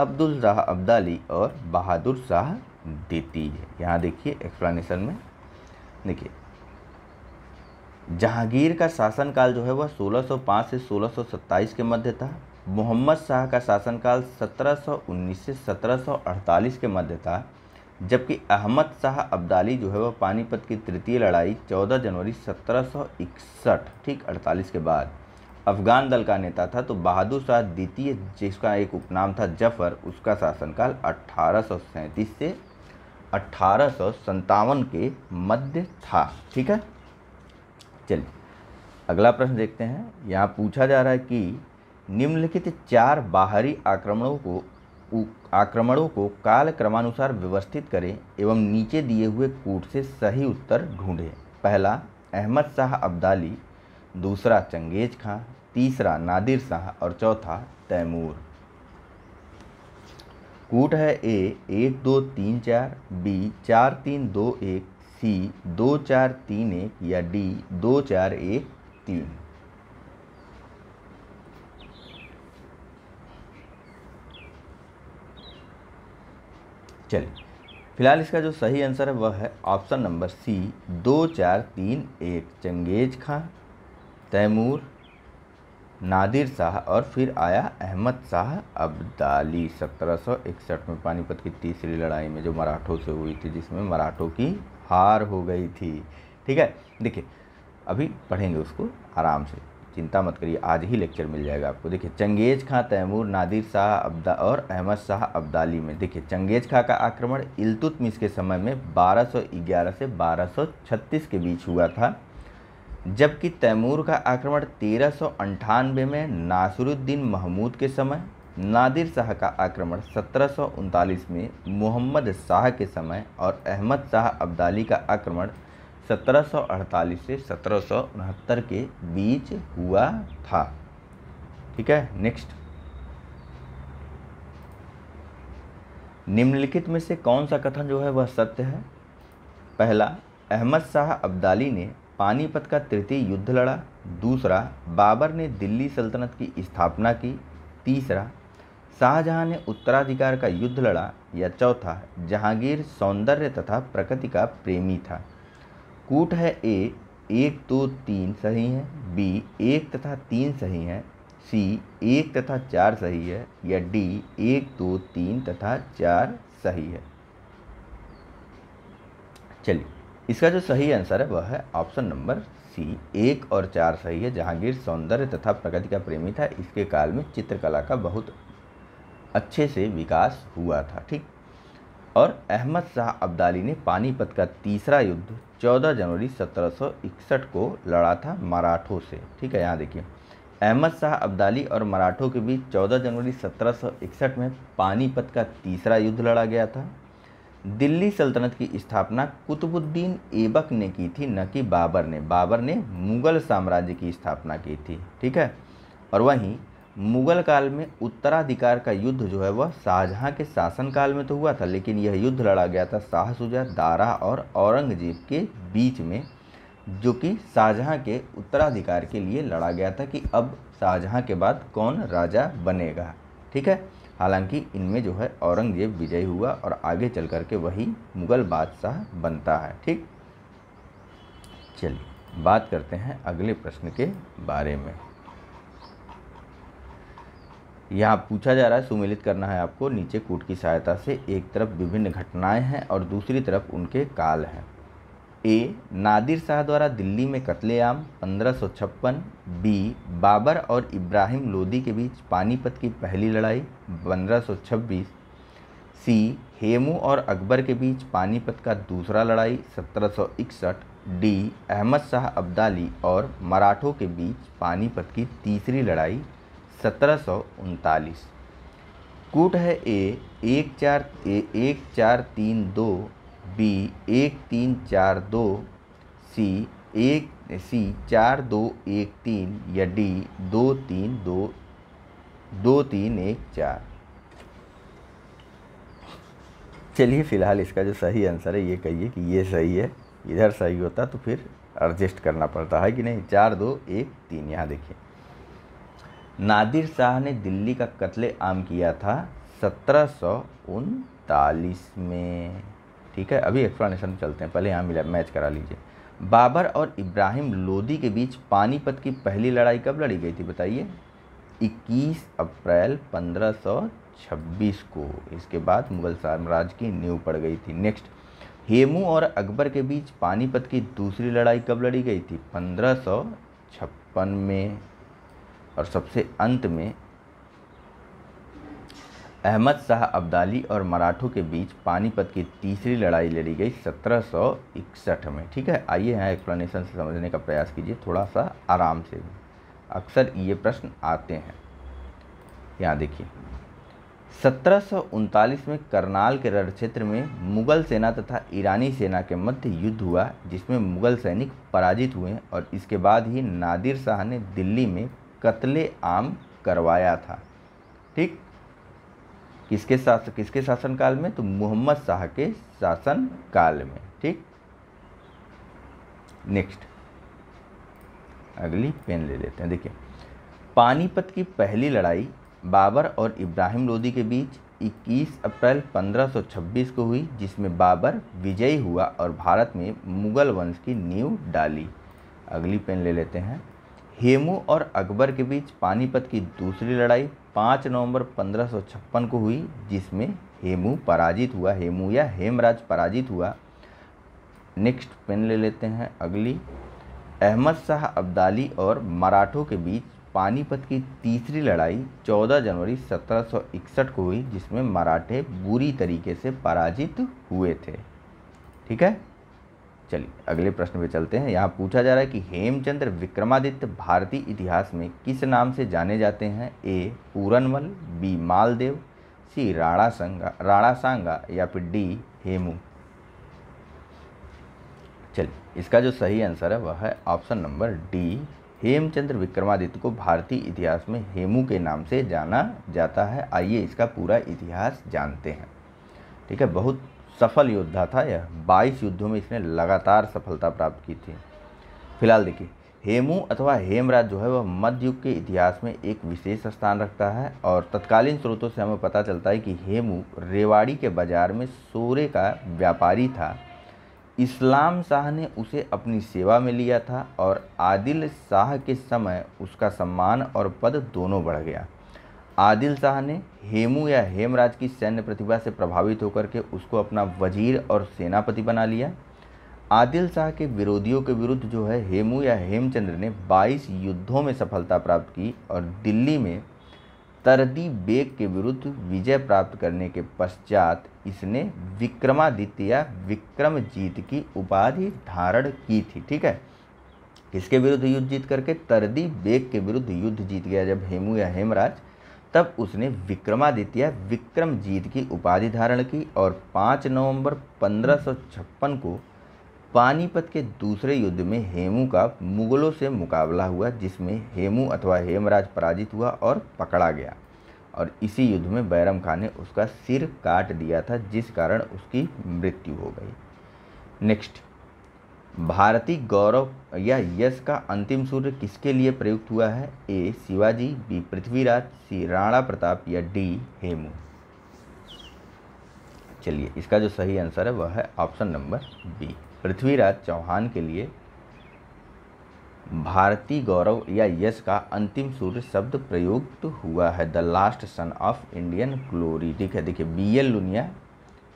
अब्दुल शाह अब्दाली और बहादुर शाह देती है यहाँ देखिए एक्सप्लेनेशन में देखिए जहांगीर का शासनकाल जो है वह 1605 से 1627 के मध्य था मोहम्मद शाह का शासनकाल 1719 से 1748 के मध्य था जबकि अहमद शाह अब्दाली जो है वह पानीपत की तृतीय लड़ाई 14 जनवरी 1761 ठीक 48 के बाद अफगान दल का नेता था तो बहादुर शाह द्वितीय जिसका एक उपनाम था जफर उसका शासनकाल अट्ठारह से अट्ठारह के मध्य था ठीक है चलिए अगला प्रश्न देखते हैं यहाँ पूछा जा रहा है कि निम्नलिखित चार बाहरी आक्रमणों को आक्रमणों को काल क्रमानुसार व्यवस्थित करें एवं नीचे दिए हुए कूट से सही उत्तर ढूंढें पहला अहमद शाह अब्दाली दूसरा चंगेज खां तीसरा नादिर शाह और चौथा तैमूर कूट है ए एक दो तीन चार बी चार तीन दो एक सी दो चार तीन एक या डी दो चार एक तीन चलिए फिलहाल इसका जो सही आंसर है वह है ऑप्शन नंबर सी दो चार तीन एक Genghis Khan Timur Nadir Shah और फिर आया अहमद शाह अब्दाली 1761 में पानीपत की तीसरी लड़ाई में जो मराठों से हुई थी जिसमें मराठों की हार हो गई थी ठीक है देखिए अभी पढ़ेंगे उसको आराम से चिंता मत करिए आज ही लेक्चर मिल जाएगा आपको देखिए Genghis Khan Timur Nadir Shah अब्दा और अहमद शाह अब्दाली में देखिए चंगेज खां का आक्रमण इलतुतमिस के समय में 1211 से 1236 के बीच हुआ था जबकि तैमूर का आक्रमण तेरह में नासिरुद्दीन महमूद के समय नादिर शाह का आक्रमण सत्रह में मोहम्मद शाह के समय और अहमद शाह अब्दाली का आक्रमण 1748 से सत्रह के बीच हुआ था ठीक है नेक्स्ट निम्नलिखित में से कौन सा कथन जो है वह सत्य है पहला अहमद शाह अब्दाली ने पानीपत का तृतीय युद्ध लड़ा दूसरा बाबर ने दिल्ली सल्तनत की स्थापना की तीसरा शाहजहाँ ने उत्तराधिकार का युद्ध लड़ा या चौथा जहांगीर सौंदर्य तथा प्रकृति का प्रेमी था कूट है ए एक दो तो तीन सही है बी एक तथा तीन सही है सी एक तथा चार सही है या डी एक दो तो तीन तथा चार सही है चलिए इसका जो सही आंसर है वह है ऑप्शन नंबर सी एक और चार सही है जहांगीर सौंदर्य तथा प्रगति का प्रेमी था इसके काल में चित्रकला का बहुत अच्छे से विकास हुआ था ठीक और अहमद शाह अब्दाली ने पानीपत का तीसरा युद्ध 14 जनवरी 1761 को लड़ा था मराठों से ठीक है यहाँ देखिए अहमद शाह अब्दाली और मराठों के बीच 14 जनवरी 1761 में पानीपत का तीसरा युद्ध लड़ा गया था दिल्ली सल्तनत की स्थापना कुतुबुद्दीन ऐबक ने की थी न कि बाबर ने बाबर ने मुगल साम्राज्य की स्थापना की थी ठीक है और वहीं मुगल काल में उत्तराधिकार का युद्ध जो है वह शाहजहाँ के शासन काल में तो हुआ था लेकिन यह युद्ध लड़ा गया था शाह सुजा दारा और औरंगजेब के बीच में जो कि शाहजहाँ के उत्तराधिकार के लिए लड़ा गया था कि अब शाहजहाँ के बाद कौन राजा बनेगा ठीक है हालांकि इनमें जो है औरंगजेब विजय हुआ और आगे चल करके वही मुग़ल बादशाह बनता है ठीक चलिए बात करते हैं अगले प्रश्न के बारे में यहाँ पूछा जा रहा है सुमेलित करना है आपको नीचे कूट की सहायता से एक तरफ विभिन्न घटनाएं हैं और दूसरी तरफ उनके काल हैं ए नादिर शाह द्वारा दिल्ली में कतलेआम पंद्रह बी बाबर और इब्राहिम लोदी के बीच पानीपत की पहली लड़ाई 1526 सी हेमू और अकबर के बीच पानीपत का दूसरा लड़ाई 1761 डी अहमद शाह अब्दाली और मराठों के बीच पानीपत की तीसरी लड़ाई सत्रह कूट है ए एक चार ए एक चार तीन दो बी एक तीन चार दो सी एक सी चार दो एक तीन या डी दो तीन दो दो तीन एक चार चलिए फ़िलहाल इसका जो सही आंसर है ये कहिए कि ये सही है इधर सही होता तो फिर एडजस्ट करना पड़ता है कि नहीं चार दो एक तीन यहाँ देखिए नादिर शाह ने दिल्ली का कत्ले आम किया था सत्रह में ठीक है अभी एक्सप्लानेशन चलते हैं पहले यहाँ मिला मैच करा लीजिए बाबर और इब्राहिम लोदी के बीच पानीपत की पहली लड़ाई कब लड़ी गई थी बताइए 21 अप्रैल 1526 को इसके बाद मुगल साम्राज्य की नींव पड़ गई थी नेक्स्ट हेमू और अकबर के बीच पानीपत की दूसरी लड़ाई कब लड़ी गई थी पंद्रह में और सबसे अंत में अहमद शाह अब्दाली और मराठों के बीच पानीपत की तीसरी लड़ाई लड़ी गई 1761 में ठीक है आइए यहाँ एक्सप्लेनेशन से समझने का प्रयास कीजिए थोड़ा सा आराम से अक्सर ये प्रश्न आते हैं यहाँ देखिए सत्रह में करनाल के रण क्षेत्र में मुगल सेना तथा ईरानी सेना के मध्य युद्ध हुआ जिसमें मुगल सैनिक पराजित हुए और इसके बाद ही नादिर शाह ने दिल्ली में कत्ले आम करवाया था ठीक किसके शासन किसके शासनकाल में तो मोहम्मद शाह के शासनकाल में ठीक नेक्स्ट अगली पेन ले लेते हैं देखिए पानीपत की पहली लड़ाई बाबर और इब्राहिम लोदी के बीच 21 अप्रैल 1526 को हुई जिसमें बाबर विजयी हुआ और भारत में मुगल वंश की नींव डाली अगली पेन ले लेते हैं हेमू और अकबर के बीच पानीपत की दूसरी लड़ाई 5 नवंबर 1556 को हुई जिसमें हेमू पराजित हुआ हेमू या हेमराज पराजित हुआ नेक्स्ट पेन ले लेते हैं अगली अहमद शाह अब्दाली और मराठों के बीच पानीपत की तीसरी लड़ाई 14 जनवरी 1761 को हुई जिसमें मराठे बुरी तरीके से पराजित हुए थे ठीक है चलिए अगले प्रश्न पे चलते हैं यहाँ पूछा जा रहा है कि हेमचंद्र विक्रमादित्य भारतीय इतिहास में किस नाम से जाने जाते हैं A Puranmal B Maldev C Rana Sanga Rana सांगा या फिर डी हेमू चलिए इसका जो सही आंसर है वह है option number D Hemchandra Vikramaditya को भारतीय इतिहास में हेमू के नाम से जाना जाता है आइए इसका पूरा इतिहास जानते हैं ठीक है बहुत सफल योद्धा था यह बाईस युद्धों में इसने लगातार सफलता प्राप्त की थी फिलहाल देखिए हेमू अथवा हेमराज जो है वह मध्य युग के इतिहास में एक विशेष स्थान रखता है और तत्कालीन स्रोतों से हमें पता चलता है कि हेमू रेवाड़ी के बाजार में सोरे का व्यापारी था इस्लाम शाह ने उसे अपनी सेवा में लिया था और आदिल शाह के समय उसका सम्मान और पद दोनों बढ़ गया आदिल शाह ने हेमू या हेमराज की सैन्य प्रतिभा से प्रभावित होकर के उसको अपना वजीर और सेनापति बना लिया आदिल शाह के विरोधियों के विरुद्ध जो है हेमू या हेमचंद्र ने 22 युद्धों में सफलता प्राप्त की और दिल्ली में तरदी बेग के विरुद्ध विजय प्राप्त करने के पश्चात इसने विक्रमादित्य या विक्रमजीत की उपाधि धारण की थी ठीक है किसके विरुद्ध युद्ध जीत करके तरदी बेग के विरुद्ध युद्ध जीत गया जब हेमू या हेमराज तब उसने विक्रमादित्य विक्रमजीत की उपाधि धारण की और 5 नवंबर पंद्रह को पानीपत के दूसरे युद्ध में हेमू का मुगलों से मुकाबला हुआ जिसमें हेमू अथवा हेमराज पराजित हुआ और पकड़ा गया और इसी युद्ध में बैरम खान ने उसका सिर काट दिया था जिस कारण उसकी मृत्यु हो गई नेक्स्ट भारतीय गौरव या यश का अंतिम सूर्य किसके लिए प्रयुक्त हुआ है A Shivaji B Prithviraj C Rana Pratap या डी हेमू चलिए इसका जो सही आंसर है वह है option number B Prithviraj Chauhan के लिए भारतीय गौरव या यश का अंतिम सूर्य शब्द प्रयुक्त हुआ है the last son of Indian glory ठीक है देखिए बी एल लुनिया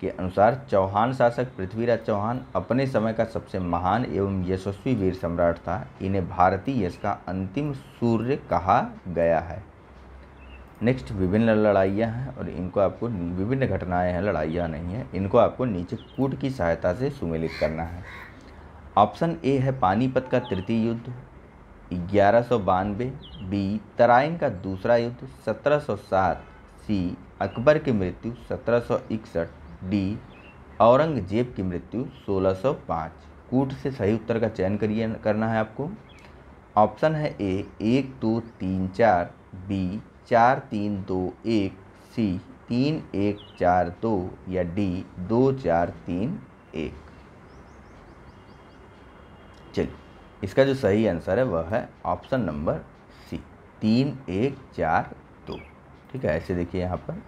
के अनुसार चौहान शासक पृथ्वीराज चौहान अपने समय का सबसे महान एवं यशस्वी वीर सम्राट था इन्हें भारतीय यश का अंतिम सूर्य कहा गया है नेक्स्ट विभिन्न लड़ाइयाँ हैं और इनको आपको विभिन्न घटनाएं हैं लड़ाइयाँ नहीं हैं इनको आपको नीचे कूट की सहायता से सुमेलित करना है ऑप्शन ए है पानीपत का तृतीय युद्ध ग्यारह सौ बी तराइन का दूसरा युद्ध सत्रह सौ सात सी अकबर की मृत्यु सत्रह सौ इकसठ डी औरंगजेब की मृत्यु 1605 कूट से सही उत्तर का चयन करिए करना है आपको ऑप्शन है ए एक दो तीन चार बी चार तीन दो एक सी तीन एक चार दो या डी दो चार तीन एक चलिए इसका जो सही आंसर है वह है ऑप्शन नंबर सी तीन एक चार दो ठीक है ऐसे देखिए यहाँ पर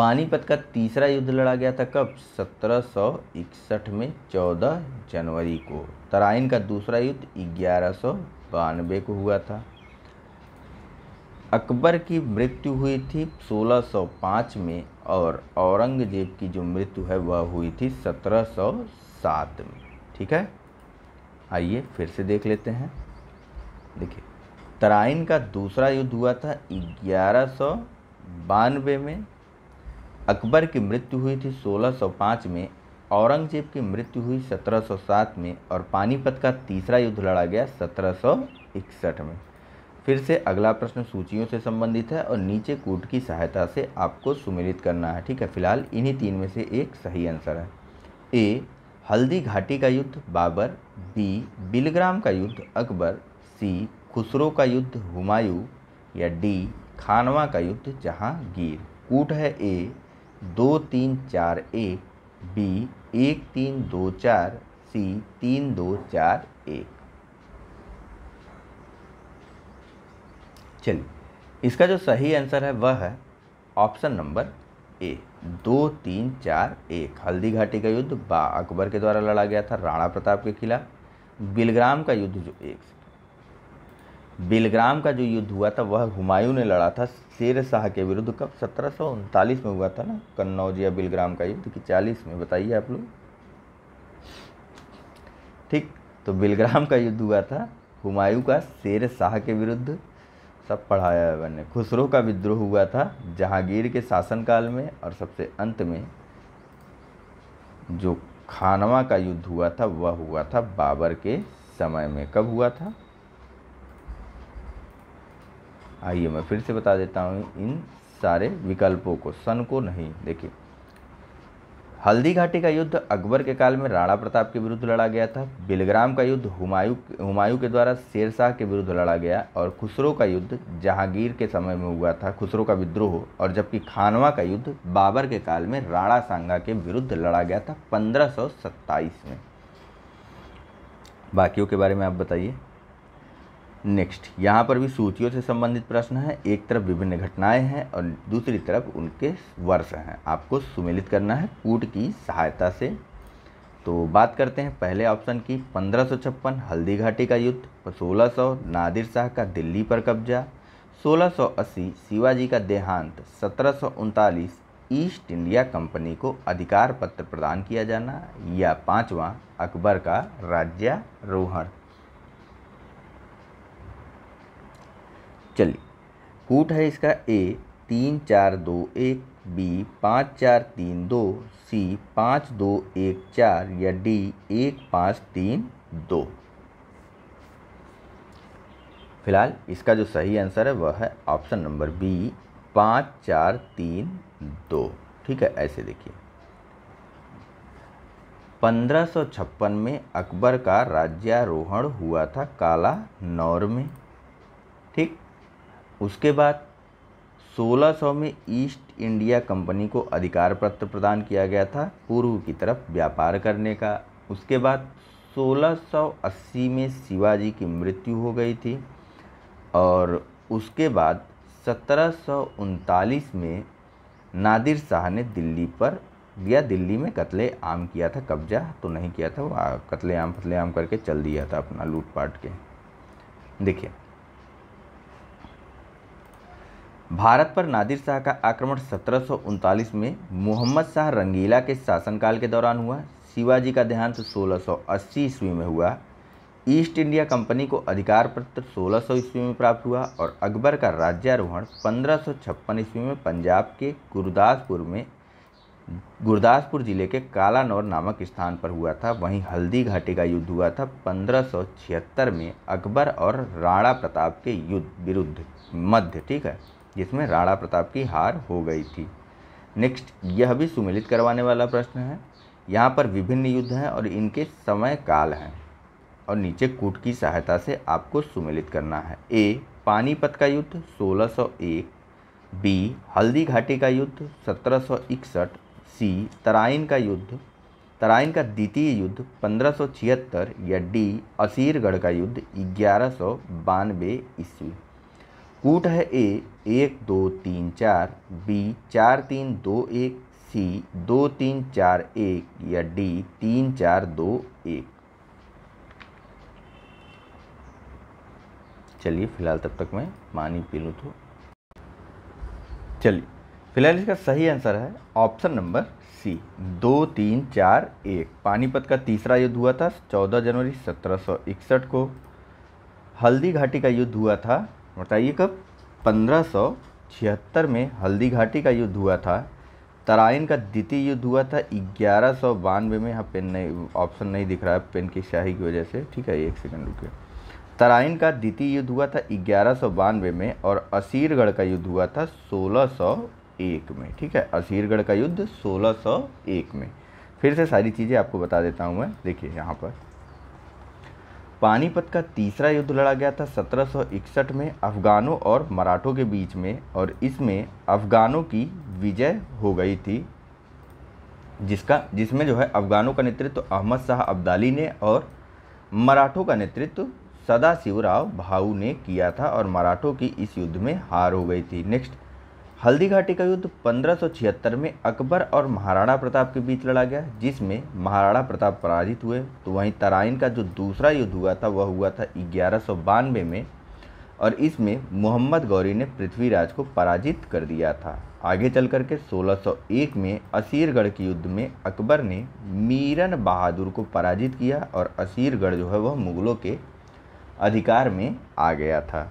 पानीपत का तीसरा युद्ध लड़ा गया था कब 1761 में 14 जनवरी को तराइन का दूसरा युद्ध ग्यारह को हुआ था अकबर की मृत्यु हुई थी 1605 में और औरंगजेब की जो मृत्यु है वह हुई थी 1707 में ठीक है आइए फिर से देख लेते हैं देखिए तराइन का दूसरा युद्ध हुआ था ग्यारह में अकबर की मृत्यु हुई थी 1605 में औरंगजेब की मृत्यु हुई 1707 में और पानीपत का तीसरा युद्ध लड़ा गया 1761 में फिर से अगला प्रश्न सूचियों से संबंधित है और नीचे कूट की सहायता से आपको सुमिलित करना है ठीक है फिलहाल इन्हीं तीन में से एक सही आंसर है ए हल्दी घाटी का युद्ध बाबर बी बिलग्राम का युद्ध अकबर सी खुसरो का युद्ध हुमायूं या डी खानवा का युद्ध जहांगीर कूट है ए दो तीन चार ए बी एक तीन दो चार सी तीन दो चार एक चलिए इसका जो सही आंसर है वह है ऑप्शन नंबर ए दो तीन चार एक हल्दी घाटी का युद्ध बा अकबर के द्वारा लड़ा गया था राणा प्रताप के खिलाफ बिलग्राम का युद्ध जो एक बिलग्राम का जो युद्ध हुआ था वह हुमायूं ने लड़ा था शेर शाह के विरुद्ध कब सत्रह में हुआ था ना कन्नौज या बिलग्राम का युद्ध कि चालीस में बताइए आप लोग ठीक तो बिलग्राम का युद्ध हुआ था हुमायूं का शेर शाह के विरुद्ध सब पढ़ाया है मैंने खुसरो का विद्रोह हुआ था जहांगीर के शासनकाल में और सबसे अंत में जो खानवा का युद्ध हुआ था वह हुआ था बाबर के समय में कब हुआ था आइए मैं फिर से बता देता हूँ इन सारे विकल्पों को सन को नहीं देखिए हल्दी घाटी का युद्ध अकबर के काल में राणा प्रताप के विरुद्ध लड़ा गया था बिलग्राम का युद्ध हुमायूं हुमायूं के द्वारा शेरशाह के विरुद्ध लड़ा गया और खुसरो का युद्ध जहांगीर के समय में हुआ था खुसरो का विद्रोह और जबकि खानवा का युद्ध बाबर के काल में राणा सांगा के विरुद्ध लड़ा गया था पंद्रह में बाकियों के बारे में आप बताइए नेक्स्ट यहाँ पर भी सूचियों से संबंधित प्रश्न है एक तरफ विभिन्न घटनाएं हैं और दूसरी तरफ उनके वर्ष हैं आपको सुमेलित करना है कूट की सहायता से तो बात करते हैं पहले ऑप्शन की पंद्रह हल्दी घाटी का युद्ध सोलह नादिर शाह का दिल्ली पर कब्जा 1680 शिवाजी का देहांत सत्रह ईस्ट इंडिया कंपनी को अधिकार पत्र प्रदान किया जाना या पांचवा अकबर का राज्यारोहण चलिए कूट है इसका ए तीन चार दो एक बी पाँच चार तीन दो सी पाँच दो एक चार या डी एक पाँच तीन दो फिलहाल इसका जो सही आंसर है वह है ऑप्शन नंबर बी पाँच चार तीन दो ठीक है ऐसे देखिए पंद्रह सौ छप्पन में अकबर का राज्यारोहण हुआ था काला नौर में ठीक उसके बाद 1600 में ईस्ट इंडिया कंपनी को अधिकार पत्र प्रदान किया गया था पूर्व की तरफ व्यापार करने का उसके बाद 1680 में शिवाजी की मृत्यु हो गई थी और उसके बाद सत्रह में नादिर शाह ने दिल्ली पर या दिल्ली में कत्ले आम किया था कब्जा तो नहीं किया था वो कत्ले आम फतले आम करके चल दिया था अपना लूटपाट के देखिए भारत पर नादिर शाह का आक्रमण सत्रह में मोहम्मद शाह रंगीला के शासनकाल के दौरान हुआ शिवाजी का देहांत 1680 सौ ईस्वी में हुआ ईस्ट इंडिया कंपनी को अधिकार पत्र 1600 सौ ईस्वी में प्राप्त हुआ और अकबर का राज्यारोहण पंद्रह सौ ईस्वी में पंजाब के गुरदासपुर में गुरदासपुर जिले के कालानौर नामक स्थान पर हुआ था वहीं हल्दी घाटी का युद्ध हुआ था 1576 में अकबर और राणा प्रताप के युद्ध विरुद्ध मध्य ठीक है जिसमें राणा प्रताप की हार हो गई थी नेक्स्ट यह भी सुमिलित करवाने वाला प्रश्न है यहाँ पर विभिन्न युद्ध हैं और इनके समय काल हैं और नीचे कूट की सहायता से आपको सुमिलित करना है ए पानीपत का युद्ध 1601 बी हल्दी घाटी का युद्ध 1761 सी तराइन का युद्ध तराइन का द्वितीय युद्ध 1576 या डी असीरगढ़ का युद्ध ग्यारह ईस्वी कूट है ए एक दो तीन चार बी चार तीन दो एक सी दो तीन चार एक या डी तीन चार दो एक चलिए फिलहाल तब तक मैं पानी पी लूँ तो चलिए फिलहाल इसका सही आंसर है ऑप्शन नंबर सी दो तीन चार एक पानीपत का तीसरा युद्ध हुआ था चौदह जनवरी सत्रह सौ इकसठ को हल्दी घाटी का युद्ध हुआ था बताइए कब 1576 में हल्दी घाटी का युद्ध हुआ था तराइन का द्वितीय युद्ध हुआ था ग्यारह सौ बानवे में यहाँ पेन नहीं ऑप्शन नहीं दिख रहा है पेन की स्याही की वजह से ठीक है एक सेकंड रुकिए तराइन का द्वितीय युद्ध हुआ था ग्यारह सौ बानवे में और असीरगढ़ का युद्ध हुआ था सोलह सौ एक में ठीक है असीरगढ़ का युद्ध सोलह सौ एक में फिर से सारी चीज़ें आपको बता देता हूँ मैं देखिए यहाँ पर पानीपत का तीसरा युद्ध लड़ा गया था 1761 में अफ़गानों और मराठों के बीच में और इसमें अफ़गानों की विजय हो गई थी जिसका जिसमें जो है अफ़गानों का नेतृत्व तो अहमद शाह अब्दाली ने और मराठों का नेतृत्व तो सदाशिवराव भाऊ ने किया था और मराठों की इस युद्ध में हार हो गई थी नेक्स्ट हल्दी घाटी का युद्ध 1576 में अकबर और महाराणा प्रताप के बीच लड़ा गया जिसमें महाराणा प्रताप पराजित हुए तो वहीं तराइन का जो दूसरा युद्ध हुआ था वह हुआ था ग्यारह में और इसमें मोहम्मद गौरी ने पृथ्वीराज को पराजित कर दिया था आगे चल करके 1601 में असीरगढ़ के युद्ध में अकबर ने मीरन बहादुर को पराजित किया और असीरगढ़ जो है वह मुग़लों के अधिकार में आ गया था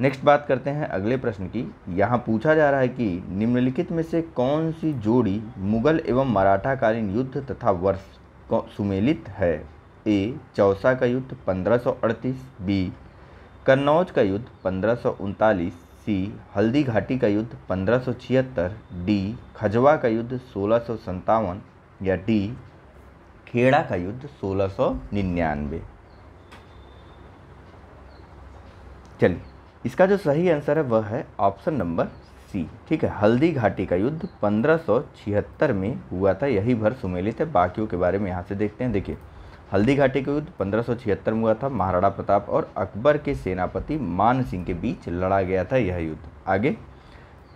नेक्स्ट बात करते हैं अगले प्रश्न की यहाँ पूछा जा रहा है कि निम्नलिखित में से कौन सी जोड़ी मुगल एवं मराठाकालीन युद्ध तथा वर्ष सुमेलित है ए चौसा का युद्ध पंद्रह बी कन्नौज का युद्ध पंद्रह सी हल्दी घाटी का युद्ध पंद्रह डी खजवा का युद्ध सोलह या डी खेड़ा का युद्ध सोलह चलिए इसका जो सही आंसर है वह है ऑप्शन नंबर सी ठीक है हल्दी घाटी का युद्ध 1576 में हुआ था यही भर सुमेलित है बाकियों के बारे में यहाँ से देखते हैं देखिए हल्दी घाटी का युद्ध 1576 में हुआ था महाराणा प्रताप और अकबर के सेनापति मान सिंह के बीच लड़ा गया था यह युद्ध आगे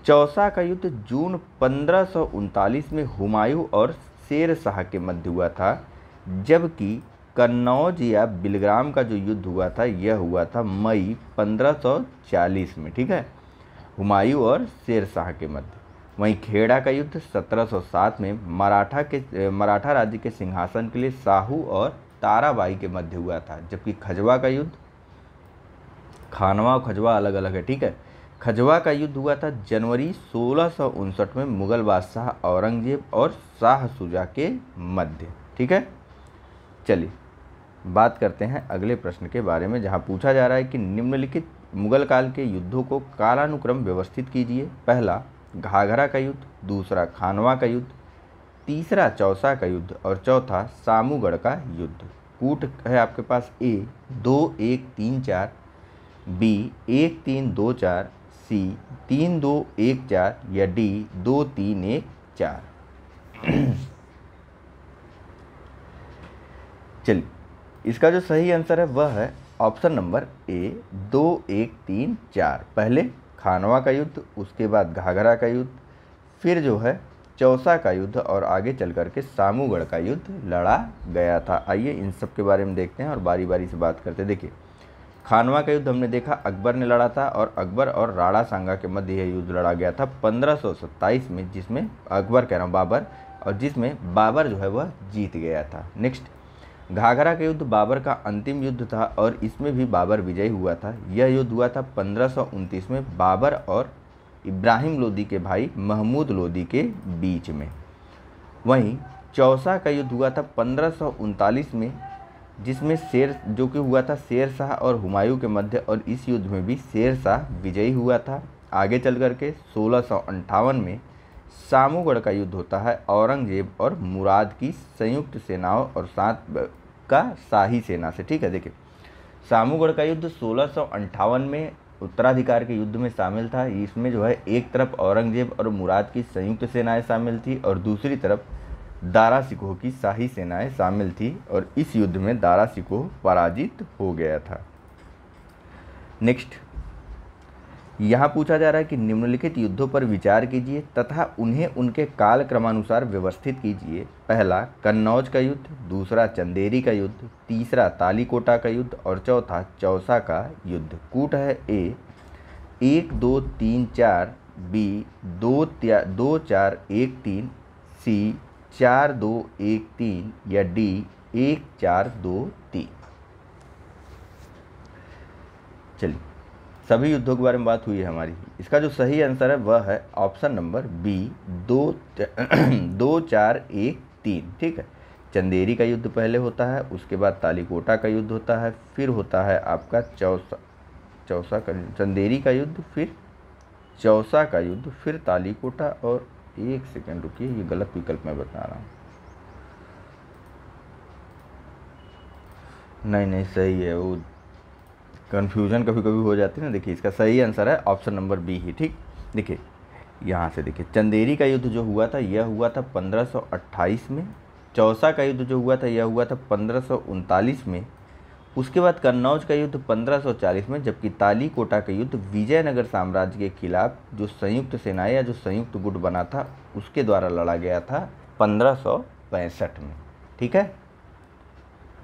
चौसा का युद्ध जून पंद्रह में हुमायूं और शेर शाह के मध्य हुआ था जबकि कन्नौज या बिलग्राम का जो युद्ध हुआ था यह हुआ था मई 1540 में ठीक है हुमायूं और शेरशाह के मध्य वहीं खेड़ा का युद्ध 1707 में मराठा के मराठा राज्य के सिंहासन के लिए साहू और ताराबाई के मध्य हुआ था जबकि खजवा का युद्ध खानवा और खजवा अलग अलग है ठीक है खजवा का युद्ध हुआ था जनवरी सोलह में मुगल बादशाह औरंगजेब और शाह सुजा के मध्य ठीक है चलिए बात करते हैं अगले प्रश्न के बारे में जहाँ पूछा जा रहा है कि निम्नलिखित मुगल काल के युद्धों को कालानुक्रम व्यवस्थित कीजिए पहला घाघरा का युद्ध दूसरा खानवा का युद्ध तीसरा चौसा का युद्ध और चौथा सामूगढ़ का युद्ध कूट है आपके पास ए दो एक तीन चार बी एक तीन दो चार सी तीन दो एक चार या डी दो तीन एक चार चलिए इसका जो सही आंसर है वह है ऑप्शन नंबर ए दो एक तीन चार पहले खानवा का युद्ध उसके बाद घाघरा का युद्ध फिर जो है चौसा का युद्ध और आगे चल कर के सामूगढ़ का युद्ध लड़ा गया था आइए इन सब के बारे में देखते हैं और बारी बारी से बात करते देखिए खानवा का युद्ध हमने देखा अकबर ने लड़ा था और अकबर और राणा सांगा के मध्य यह युद्ध लड़ा गया था पंद्रह में जिसमें अकबर कह रहा हूँ बाबर और जिसमें बाबर जो है वह जीत गया था नेक्स्ट घाघरा का युद्ध बाबर का अंतिम युद्ध था और इसमें भी बाबर विजयी हुआ था यह युद्ध हुआ था पंद्रह में बाबर और इब्राहिम लोदी के भाई महमूद लोदी के बीच में वहीं चौसा का युद्ध हुआ था पंद्रह में जिसमें शेर जो कि हुआ था शेर शाह और हुमायूं के मध्य और इस युद्ध में भी शेर शाह विजयी हुआ था आगे चल करके सोलह में सामूगढ़ का युद्ध होता है औरंगजेब और मुराद की संयुक्त सेनाओं और सात का शाही सेना से ठीक है देखिए सामूगढ़ का युद्ध सोलह में उत्तराधिकार के युद्ध में शामिल था इसमें जो है एक तरफ औरंगजेब और मुराद की संयुक्त सेनाएं शामिल थी और दूसरी तरफ दारा सिकोह की शाही सेनाएं शामिल थी और इस युद्ध में दारा सिकोह पराजित हो गया था नेक्स्ट यहाँ पूछा जा रहा है कि निम्नलिखित युद्धों पर विचार कीजिए तथा उन्हें उनके काल क्रमानुसार व्यवस्थित कीजिए पहला कन्नौज का युद्ध दूसरा चंदेरी का युद्ध तीसरा तालीकोटा का युद्ध और चौथा चौसा का युद्ध कूट है ए एक दो तीन चार बी दो त्या दो चार एक तीन सी चार दो एक तीन या डी एक चार दो तीन चलिए सभी युद्धों के बारे में बात हुई है हमारी इसका जो सही आंसर है वह है ऑप्शन नंबर बी दो दो चार एक तीन ठीक है चंदेरी का युद्ध पहले होता है उसके बाद तालीकोटा का युद्ध होता है फिर होता है आपका चौसा चौसा का चंदेरी का युद्ध फिर चौसा का युद्ध फिर तालीकोटा और एक सेकेंड रुकिए ये गलत विकल्प मैं बता रहा हूँ नहीं नहीं सही है वो कन्फ्यूजन कभी कभी हो जाती है ना देखिए इसका सही आंसर है ऑप्शन नंबर बी ही ठीक देखिए यहाँ से देखिए चंदेरी का युद्ध जो हुआ था यह हुआ था 1528 में चौसा का युद्ध जो हुआ था यह हुआ था पंद्रह में उसके बाद कन्नौज का युद्ध 1540 में जबकि तालीकोटा का युद्ध विजयनगर साम्राज्य के खिलाफ जो संयुक्त सेना या जो संयुक्त गुट बना था उसके द्वारा लड़ा गया था पंद्रह में ठीक है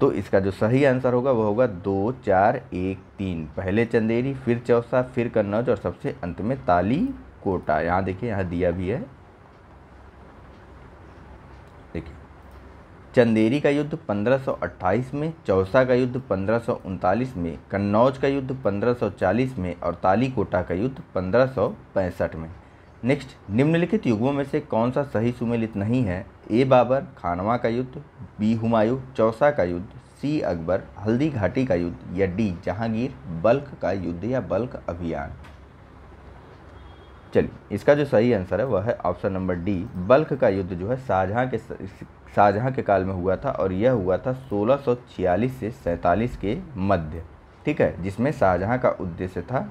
तो इसका जो सही आंसर होगा वह होगा दो चार एक तीन पहले चंदेरी फिर चौसा फिर कन्नौज और सबसे अंत में ताली कोटा यहाँ देखिए यहाँ दिया भी है देखिए चंदेरी का युद्ध 1528 में चौसा का युद्ध पंद्रह में कन्नौज का युद्ध 1540 में और ताली कोटा का युद्ध 1565 में नेक्स्ट निम्नलिखित युगों में से कौन सा सही सुमेलित नहीं है ए बाबर खानवा का युद्ध बी हुमायूं चौसा का युद्ध सी अकबर हल्दी घाटी का युद्ध या डी जहांगीर बल्क का युद्ध या बल्क अभियान चलिए इसका जो सही आंसर है वह है ऑप्शन नंबर डी बल्क का युद्ध जो है शाहजहाँ के शाहजहाँ के काल में हुआ था और यह हुआ था 1646 से सैंतालीस के मध्य ठीक है जिसमें शाहजहाँ का उद्देश्य था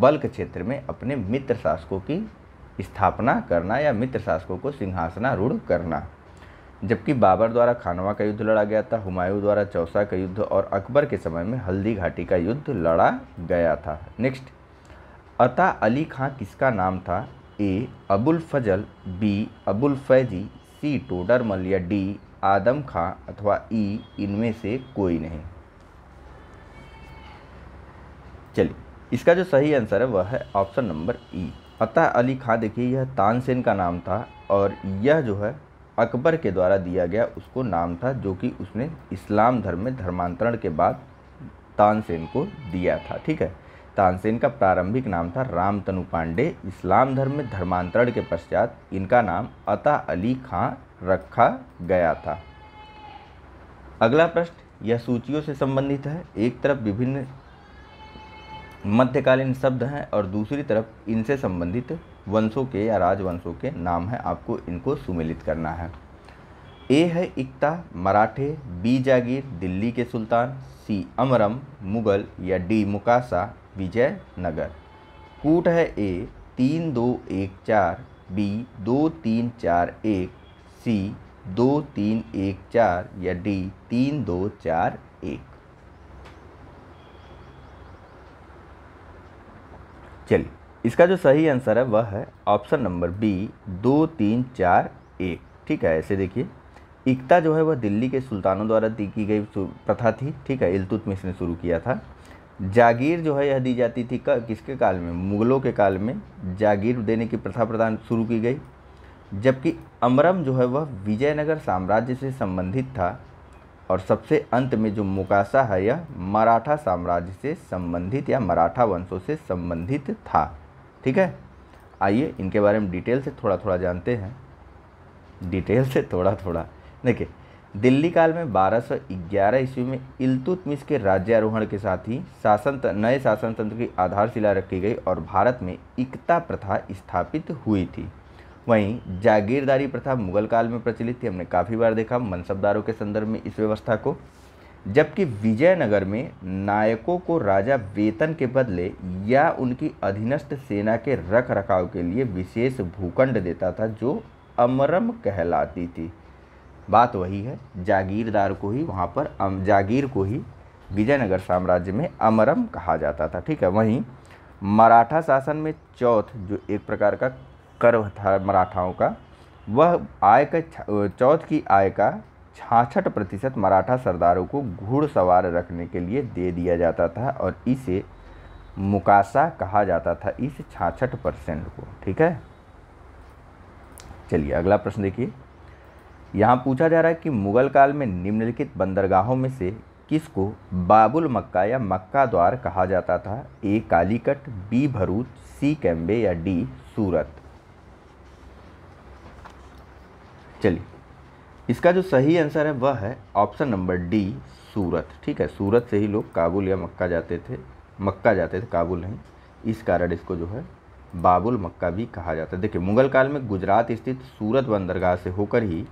बल्क क्षेत्र में अपने मित्र शासकों की स्थापना करना या मित्र शासकों को सिंहासनारूढ़ करना जबकि बाबर द्वारा खानवा का युद्ध लड़ा गया था हुमायूं द्वारा चौसा का युद्ध और अकबर के समय में हल्दी घाटी का युद्ध लड़ा गया था नेक्स्ट अता अली खां किसका नाम था A Abul Fazl B Abul Faizi C Todarmal या डी आदम खां अथवा ई इनमें से कोई नहीं चलिए इसका जो सही आंसर है वह है ऑप्शन नंबर ई अतः अली खां देखिए यह तानसेन का नाम था और यह जो है अकबर के द्वारा दिया गया उसको नाम था जो कि उसने इस्लाम धर्म में धर्मांतरण के बाद तानसेन को दिया था ठीक है तानसेन का प्रारंभिक नाम था राम तनु पांडे इस्लाम धर्म में धर्मांतरण के पश्चात इनका नाम अता अली खां रखा गया था अगला प्रश्न यह सूचियों से संबंधित है एक तरफ विभिन्न मध्यकालीन शब्द हैं और दूसरी तरफ इनसे संबंधित वंशों के या राजवंशों के नाम हैं आपको इनको सुमेलित करना है ए है इकता मराठे बी जागीर दिल्ली के सुल्तान सी अमरम मुगल या डी मुकासा विजय नगर कूट है ए तीन दो एक चार बी दो तीन चार एक सी दो तीन एक चार या डी तीन दो चार एक चलिए इसका जो सही आंसर है वह है ऑप्शन नंबर बी दो तीन चार एक ठीक है ऐसे देखिए इकता जो है वह दिल्ली के सुल्तानों द्वारा दी की गई प्रथा थी ठीक है इल्तुतमिश ने शुरू किया था जागीर जो है यह दी जाती थी का, किसके काल में मुग़लों के काल में जागीर देने की प्रथा प्रदान शुरू की गई जबकि अमरम जो है वह विजयनगर साम्राज्य से संबंधित था और सबसे अंत में जो मुकासा है यह मराठा साम्राज्य से संबंधित या मराठा वंशों से संबंधित था ठीक है आइए इनके बारे में डिटेल से थोड़ा थोड़ा जानते हैं डिटेल से थोड़ा थोड़ा देखिए दिल्ली काल में 1211 ईस्वी में इलतुतमिश के राज्यारोहण के साथ ही शासन नए शासन तंत्र की आधारशिला रखी गई और भारत में एकता प्रथा स्थापित हुई थी वहीं जागीरदारी प्रथा मुगल काल में प्रचलित थी हमने काफ़ी बार देखा मनसबदारों के संदर्भ में इस व्यवस्था को जबकि विजयनगर में नायकों को राजा वेतन के बदले या उनकी अधीनस्थ सेना के रख रखाव के लिए विशेष भूखंड देता था जो अमरम कहलाती थी बात वही है जागीरदार को ही वहाँ पर जागीर को ही विजयनगर साम्राज्य में अमरम कहा जाता था ठीक है वहीं मराठा शासन में चौथ जो एक प्रकार का कर्व था मराठाओं का वह आय का चौथ की आय का छाछठ प्रतिशत मराठा सरदारों को घुड़सवार रखने के लिए दे दिया जाता था और इसे मुकासा कहा जाता था इस छाछठ परसेंट को ठीक है चलिए अगला प्रश्न देखिए यहाँ पूछा जा रहा है कि मुगल काल में निम्नलिखित बंदरगाहों में से किसको बाबुल मक्का या मक्का द्वार कहा जाता था A Calicut B Bharuch C Cambay या डी सूरत चलिए इसका जो सही आंसर है वह है ऑप्शन नंबर डी सूरत ठीक है सूरत से ही लोग काबुल या मक्का जाते थे मक्का जाते थे काबुल नहीं इस कारण इसको जो है बाबुल मक्का भी कहा जाता है देखिए मुगल काल में गुजरात स्थित सूरत बंदरगाह से होकर ही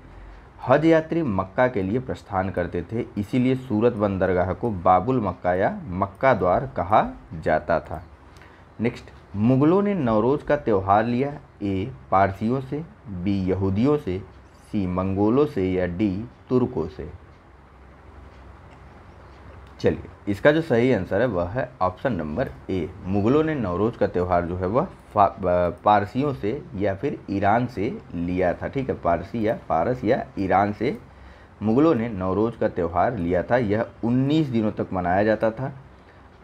हज यात्री मक्का के लिए प्रस्थान करते थे इसीलिए सूरत बंदरगाह को बाबुल मक्का या मक्का द्वार कहा जाता था नेक्स्ट मुग़लों ने नवरोज़ का त्यौहार लिया ए पारसियों से बी यहूदियों से सी मंगोलों से या डी तुर्कों से चलिए इसका जो सही आंसर है वह है ऑप्शन नंबर ए मुगलों ने नवरोज़ का त्यौहार जो है वह पारसियों से या फिर ईरान से लिया था ठीक है पारसी या फारस या ईरान से मुगलों ने नवरोज़ का त्यौहार लिया था यह 19 दिनों तक मनाया जाता था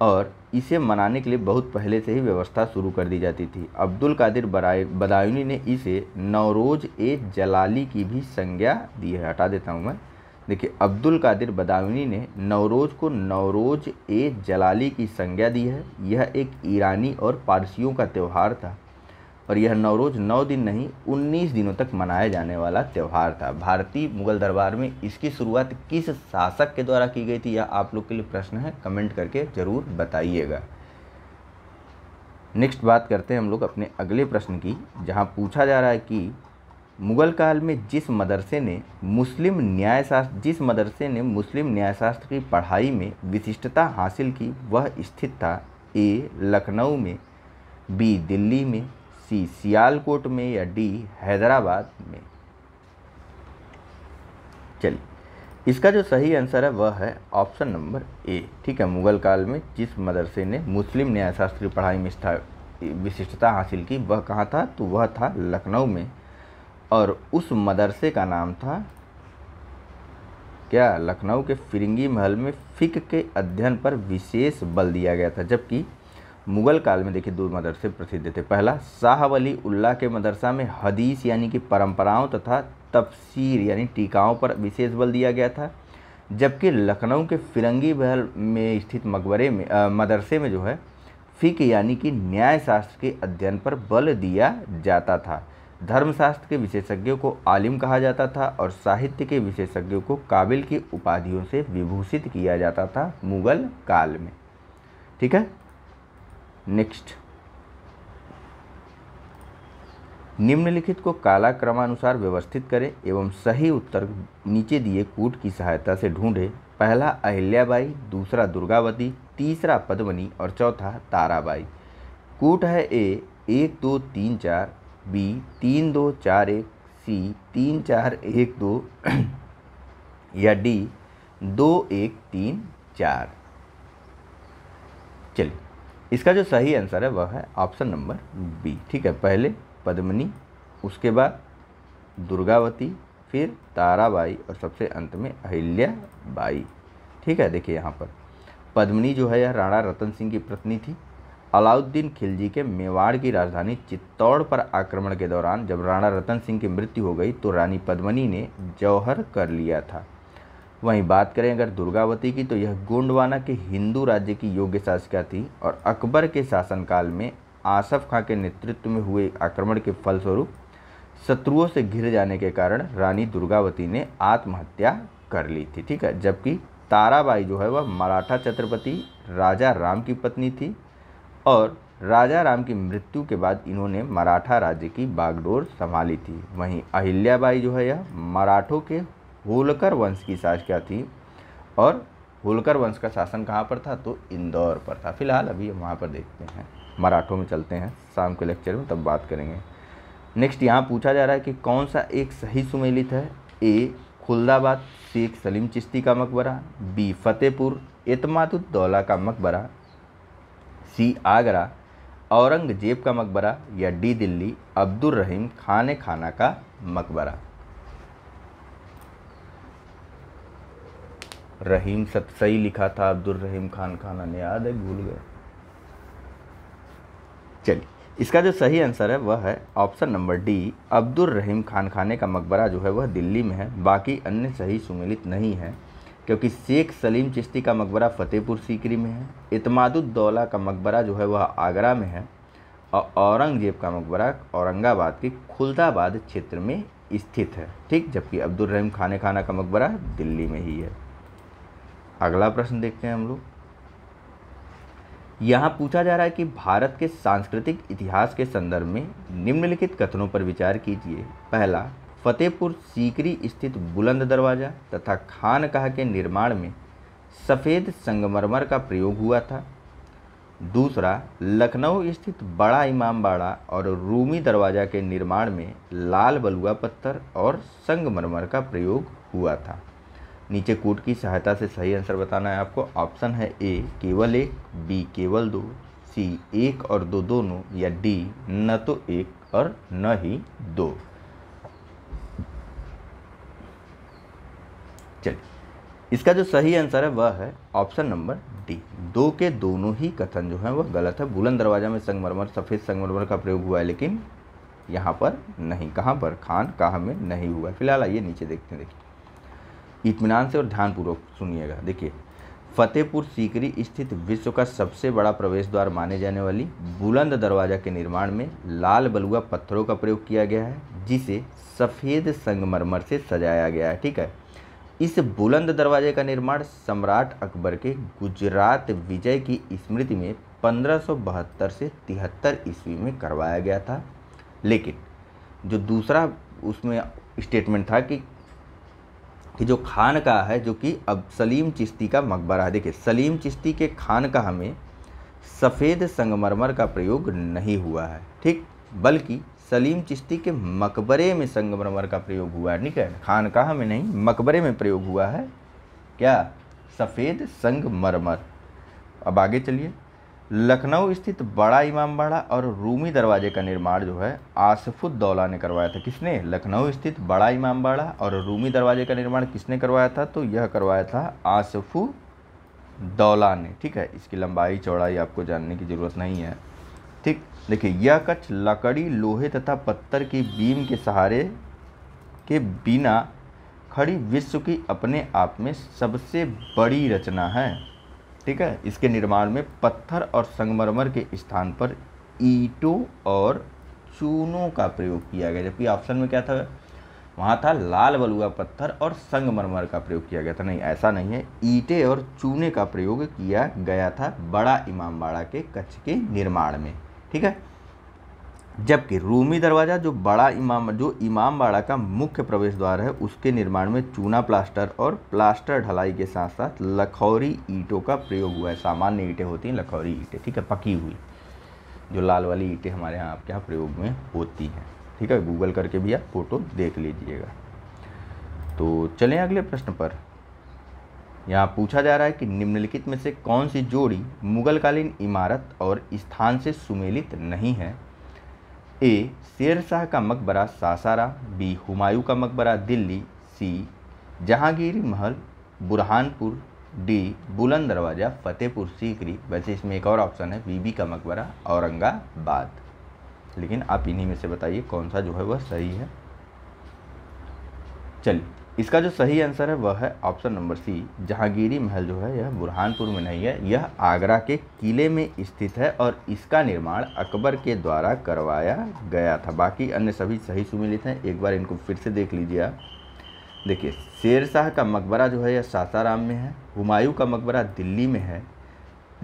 और इसे मनाने के लिए बहुत पहले से ही व्यवस्था शुरू कर दी जाती थी अब्दुल कादिर बदायूनी ने इसे नवरोज़ ए जलाली की भी संज्ञा दी है हटा देता हूँ मैं देखिए अब्दुल कादिर बदायूनी ने नवरोज़ को नवरोज़ ए जलाली की संज्ञा दी है यह एक ईरानी और पारसियों का त्यौहार था और यह नवरोज़ नौ दिन नहीं उन्नीस दिनों तक मनाया जाने वाला त्यौहार था भारतीय मुगल दरबार में इसकी शुरुआत किस शासक के द्वारा की गई थी यह आप लोग के लिए प्रश्न है कमेंट करके ज़रूर बताइएगा नेक्स्ट बात करते हैं हम लोग अपने अगले प्रश्न की जहाँ पूछा जा रहा है कि मुगल काल में जिस मदरसे ने मुस्लिम न्यायशास्त्र जिस मदरसे ने मुस्लिम न्यायशास्त्र की पढ़ाई में विशिष्टता हासिल की वह स्थित था ए लखनऊ में बी दिल्ली में सी सियालकोट में या डी हैदराबाद में चलिए इसका जो सही आंसर है वह है ऑप्शन नंबर ए ठीक है मुगल काल में जिस मदरसे ने मुस्लिम न्यायशास्त्री पढ़ाई में विशिष्टता हासिल की वह कहाँ था तो वह था लखनऊ में और उस मदरसे का नाम था क्या लखनऊ के फिरंगी महल में फ़िक के अध्ययन पर विशेष बल दिया गया था जबकि मुग़ल काल में देखिए दो मदरसे प्रसिद्ध थे पहला शाह वली उल्लाह के मदरसा में हदीस यानी कि परंपराओं तथा तफसीर यानी टीकाओं पर विशेष बल दिया गया था जबकि लखनऊ के फिरंगी बहल में स्थित मकबरे में आ, मदरसे में जो है फ़िक यानी कि न्यायशास्त्र के अध्ययन पर बल दिया जाता था धर्मशास्त्र के विशेषज्ञों को आलिम कहा जाता था और साहित्य के विशेषज्ञों को काबिल की उपाधियों से विभूषित किया जाता था मुग़ल काल में ठीक है नेक्स्ट निम्नलिखित को काला क्रमानुसार व्यवस्थित करें एवं सही उत्तर नीचे दिए कूट की सहायता से ढूंढें पहला अहिल्याबाई दूसरा दुर्गावती तीसरा पद्मनी और चौथा ताराबाई कूट है ए एक दो तीन चार बी तीन दो चार एक सी तीन चार एक दो या डी दो एक तीन चार चलिए इसका जो सही आंसर है वह है ऑप्शन नंबर हम्म। बी ठीक है पहले पद्मनी उसके बाद दुर्गावती फिर ताराबाई और सबसे अंत में अहिल्या बाई ठीक है देखिए यहाँ पर पद्मनी जो है यह राणा रतन सिंह की पत्नी थी अलाउद्दीन खिलजी के मेवाड़ की राजधानी चित्तौड़ पर आक्रमण के दौरान जब राणा रतन सिंह की मृत्यु हो गई तो रानी पद्मनी ने जौहर कर लिया था वहीं बात करें अगर दुर्गावती की तो यह गोंडवाना के हिंदू राज्य की योग्य शासिका थी और अकबर के शासनकाल में आसफ खां के नेतृत्व में हुए आक्रमण के फलस्वरूप शत्रुओं से घिर जाने के कारण रानी दुर्गावती ने आत्महत्या कर ली थी ठीक है जबकि ताराबाई जो है वह मराठा छत्रपति राजा राम की पत्नी थी और राजा राम की मृत्यु के बाद इन्होंने मराठा राज्य की बागडोर संभाली थी वहीं अहिल्याबाई जो है यह मराठों के होलकर वंश की क्या थी और होलकर वंश का शासन कहाँ पर था तो इंदौर पर था फिलहाल अभी हम वहाँ पर देखते हैं मराठों में चलते हैं शाम के लेक्चर में तब बात करेंगे नेक्स्ट यहाँ पूछा जा रहा है कि कौन सा एक सही सुमेलित है ए खुल्दाबाद शेख सलीम चिश्ती का मकबरा बी फतेहपुर एतमादुद्दौला का मकबरा सी आगरा औरंगजेब का मकबरा या डी दिल्ली अब्दुल रहीम खान खाना का मकबरा रहीम सही लिखा था अब्दुल रहीम खान खाना ने याद है भूल गए चलिए इसका जो सही आंसर है वह है option number D Abdul Rahim Khan खाने का मकबरा जो है वह दिल्ली में है बाकी अन्य सही सुमिलित नहीं है क्योंकि शेख सलीम चिश्ती का मकबरा फ़तेहपुर सीकरी में है इतमादुद्दौला का मकबरा जो है वह आगरा में है और औरंगजेब का मकबरा औरंगाबाद के खुलदाबाद क्षेत्र में स्थित है ठीक जबकि अब्दुल रहीम खाने खाना का मकबरा दिल्ली में ही है अगला प्रश्न देखते हैं हम लोग यहाँ पूछा जा रहा है कि भारत के सांस्कृतिक इतिहास के संदर्भ में निम्नलिखित कथनों पर विचार कीजिए पहला फतेहपुर सीकरी स्थित बुलंद दरवाज़ा तथा खानकाह के निर्माण में सफ़ेद संगमरमर का प्रयोग हुआ था दूसरा लखनऊ स्थित बड़ा इमामबाड़ा और रूमी दरवाज़ा के निर्माण में लाल बलुआ पत्थर और संगमरमर का प्रयोग हुआ था नीचे कोड की सहायता से सही आंसर बताना है आपको ऑप्शन है ए केवल एक बी केवल दो सी एक और दो दोनों या डी न तो एक और न ही दो चलिए इसका जो सही आंसर है वह है ऑप्शन नंबर डी दो के दोनों ही कथन जो है वह गलत है बुलंद दरवाज़ा में संगमरमर सफ़ेद संगमरमर का प्रयोग हुआ है लेकिन यहाँ पर नहीं कहाँ पर खान कहाँ में नहीं हुआ है फिलहाल आइए नीचे देखते हैं देखिए इतमान से और ध्यानपूर्वक सुनिएगा देखिए फतेहपुर सीकरी स्थित विश्व का सबसे बड़ा प्रवेश द्वार माने जाने वाली बुलंद दरवाजा के निर्माण में लाल बलुआ पत्थरों का प्रयोग किया गया है जिसे सफ़ेद संगमरमर से सजाया गया है ठीक है इस बुलंद दरवाजे का निर्माण सम्राट अकबर के गुजरात विजय की स्मृति में पंद्रह से तिहत्तर ईस्वी में करवाया गया था लेकिन जो दूसरा उसमें स्टेटमेंट था कि कि जो खान का है जो कि अब सलीम चिश्ती का मकबरा है देखिए सलीम चिश्ती के खान का हमें सफ़ेद संगमरमर का प्रयोग नहीं हुआ है ठीक बल्कि सलीम चिश्ती के मकबरे में संगमरमर का प्रयोग हुआ है ठीक है खान का हमें नहीं मकबरे में प्रयोग हुआ है क्या सफ़ेद संगमरमर अब आगे चलिए लखनऊ स्थित बड़ा इमामबाड़ा और रूमी दरवाजे का निर्माण जो है आसफुद्दौला ने करवाया था किसने लखनऊ स्थित बड़ा इमामबाड़ा और रूमी दरवाजे का निर्माण किसने करवाया था तो यह करवाया था दौला ने ठीक है इसकी लंबाई चौड़ाई आपको जानने की ज़रूरत नहीं है ठीक देखिए यह कच्छ लकड़ी लोहे तथा पत्थर की बीम के सहारे के बिना खड़ी विश्व की अपने आप में सबसे बड़ी रचना है ठीक है इसके निर्माण में पत्थर और संगमरमर के स्थान पर ईटों और चूनों का प्रयोग किया गया जबकि ऑप्शन में क्या था वहाँ था लाल बलुआ पत्थर और संगमरमर का प्रयोग किया गया था नहीं ऐसा नहीं है ईटे और चूने का प्रयोग किया गया था बड़ा इमामबाड़ा के कच्छ के निर्माण में ठीक है जबकि रूमी दरवाज़ा जो बड़ा इमाम जो इमाम बाड़ा का मुख्य प्रवेश द्वार है उसके निर्माण में चूना प्लास्टर और प्लास्टर ढलाई के साथ साथ लखौरी ईंटों का प्रयोग हुआ है सामान्य ईंटें होती हैं लखौरी ईंटें ठीक है पकी हुई जो लाल वाली ईंटें हमारे यहाँ आपके यहाँ प्रयोग में होती हैं ठीक है गूगल करके भी आप फ़ोटो देख लीजिएगा तो चलें अगले प्रश्न पर यहाँ पूछा जा रहा है कि निम्नलिखित में से कौन सी जोड़ी मुगलकालीन इमारत और स्थान से सुमेलित नहीं है ए शेर शाह का मकबरा सासारा बी हुमायूं का मकबरा दिल्ली सी जहांगीर महल बुरहानपुर डी बुलंद दरवाज़ा फतेहपुर सीकरी वैसे इसमें एक और ऑप्शन है बीबी का मकबरा औरंगाबाद लेकिन आप इन्हीं में से बताइए कौन सा जो है वह सही है चलिए इसका जो सही आंसर है वह है ऑप्शन नंबर सी जहांगीरी महल जो है यह बुरहानपुर में नहीं है यह आगरा के किले में स्थित है और इसका निर्माण अकबर के द्वारा करवाया गया था बाकी अन्य सभी सही सुमिलित हैं एक बार इनको फिर से देख लीजिए आप देखिए शेर शाह का मकबरा जो है यह सासाराम में है हुमायूं का मकबरा दिल्ली में है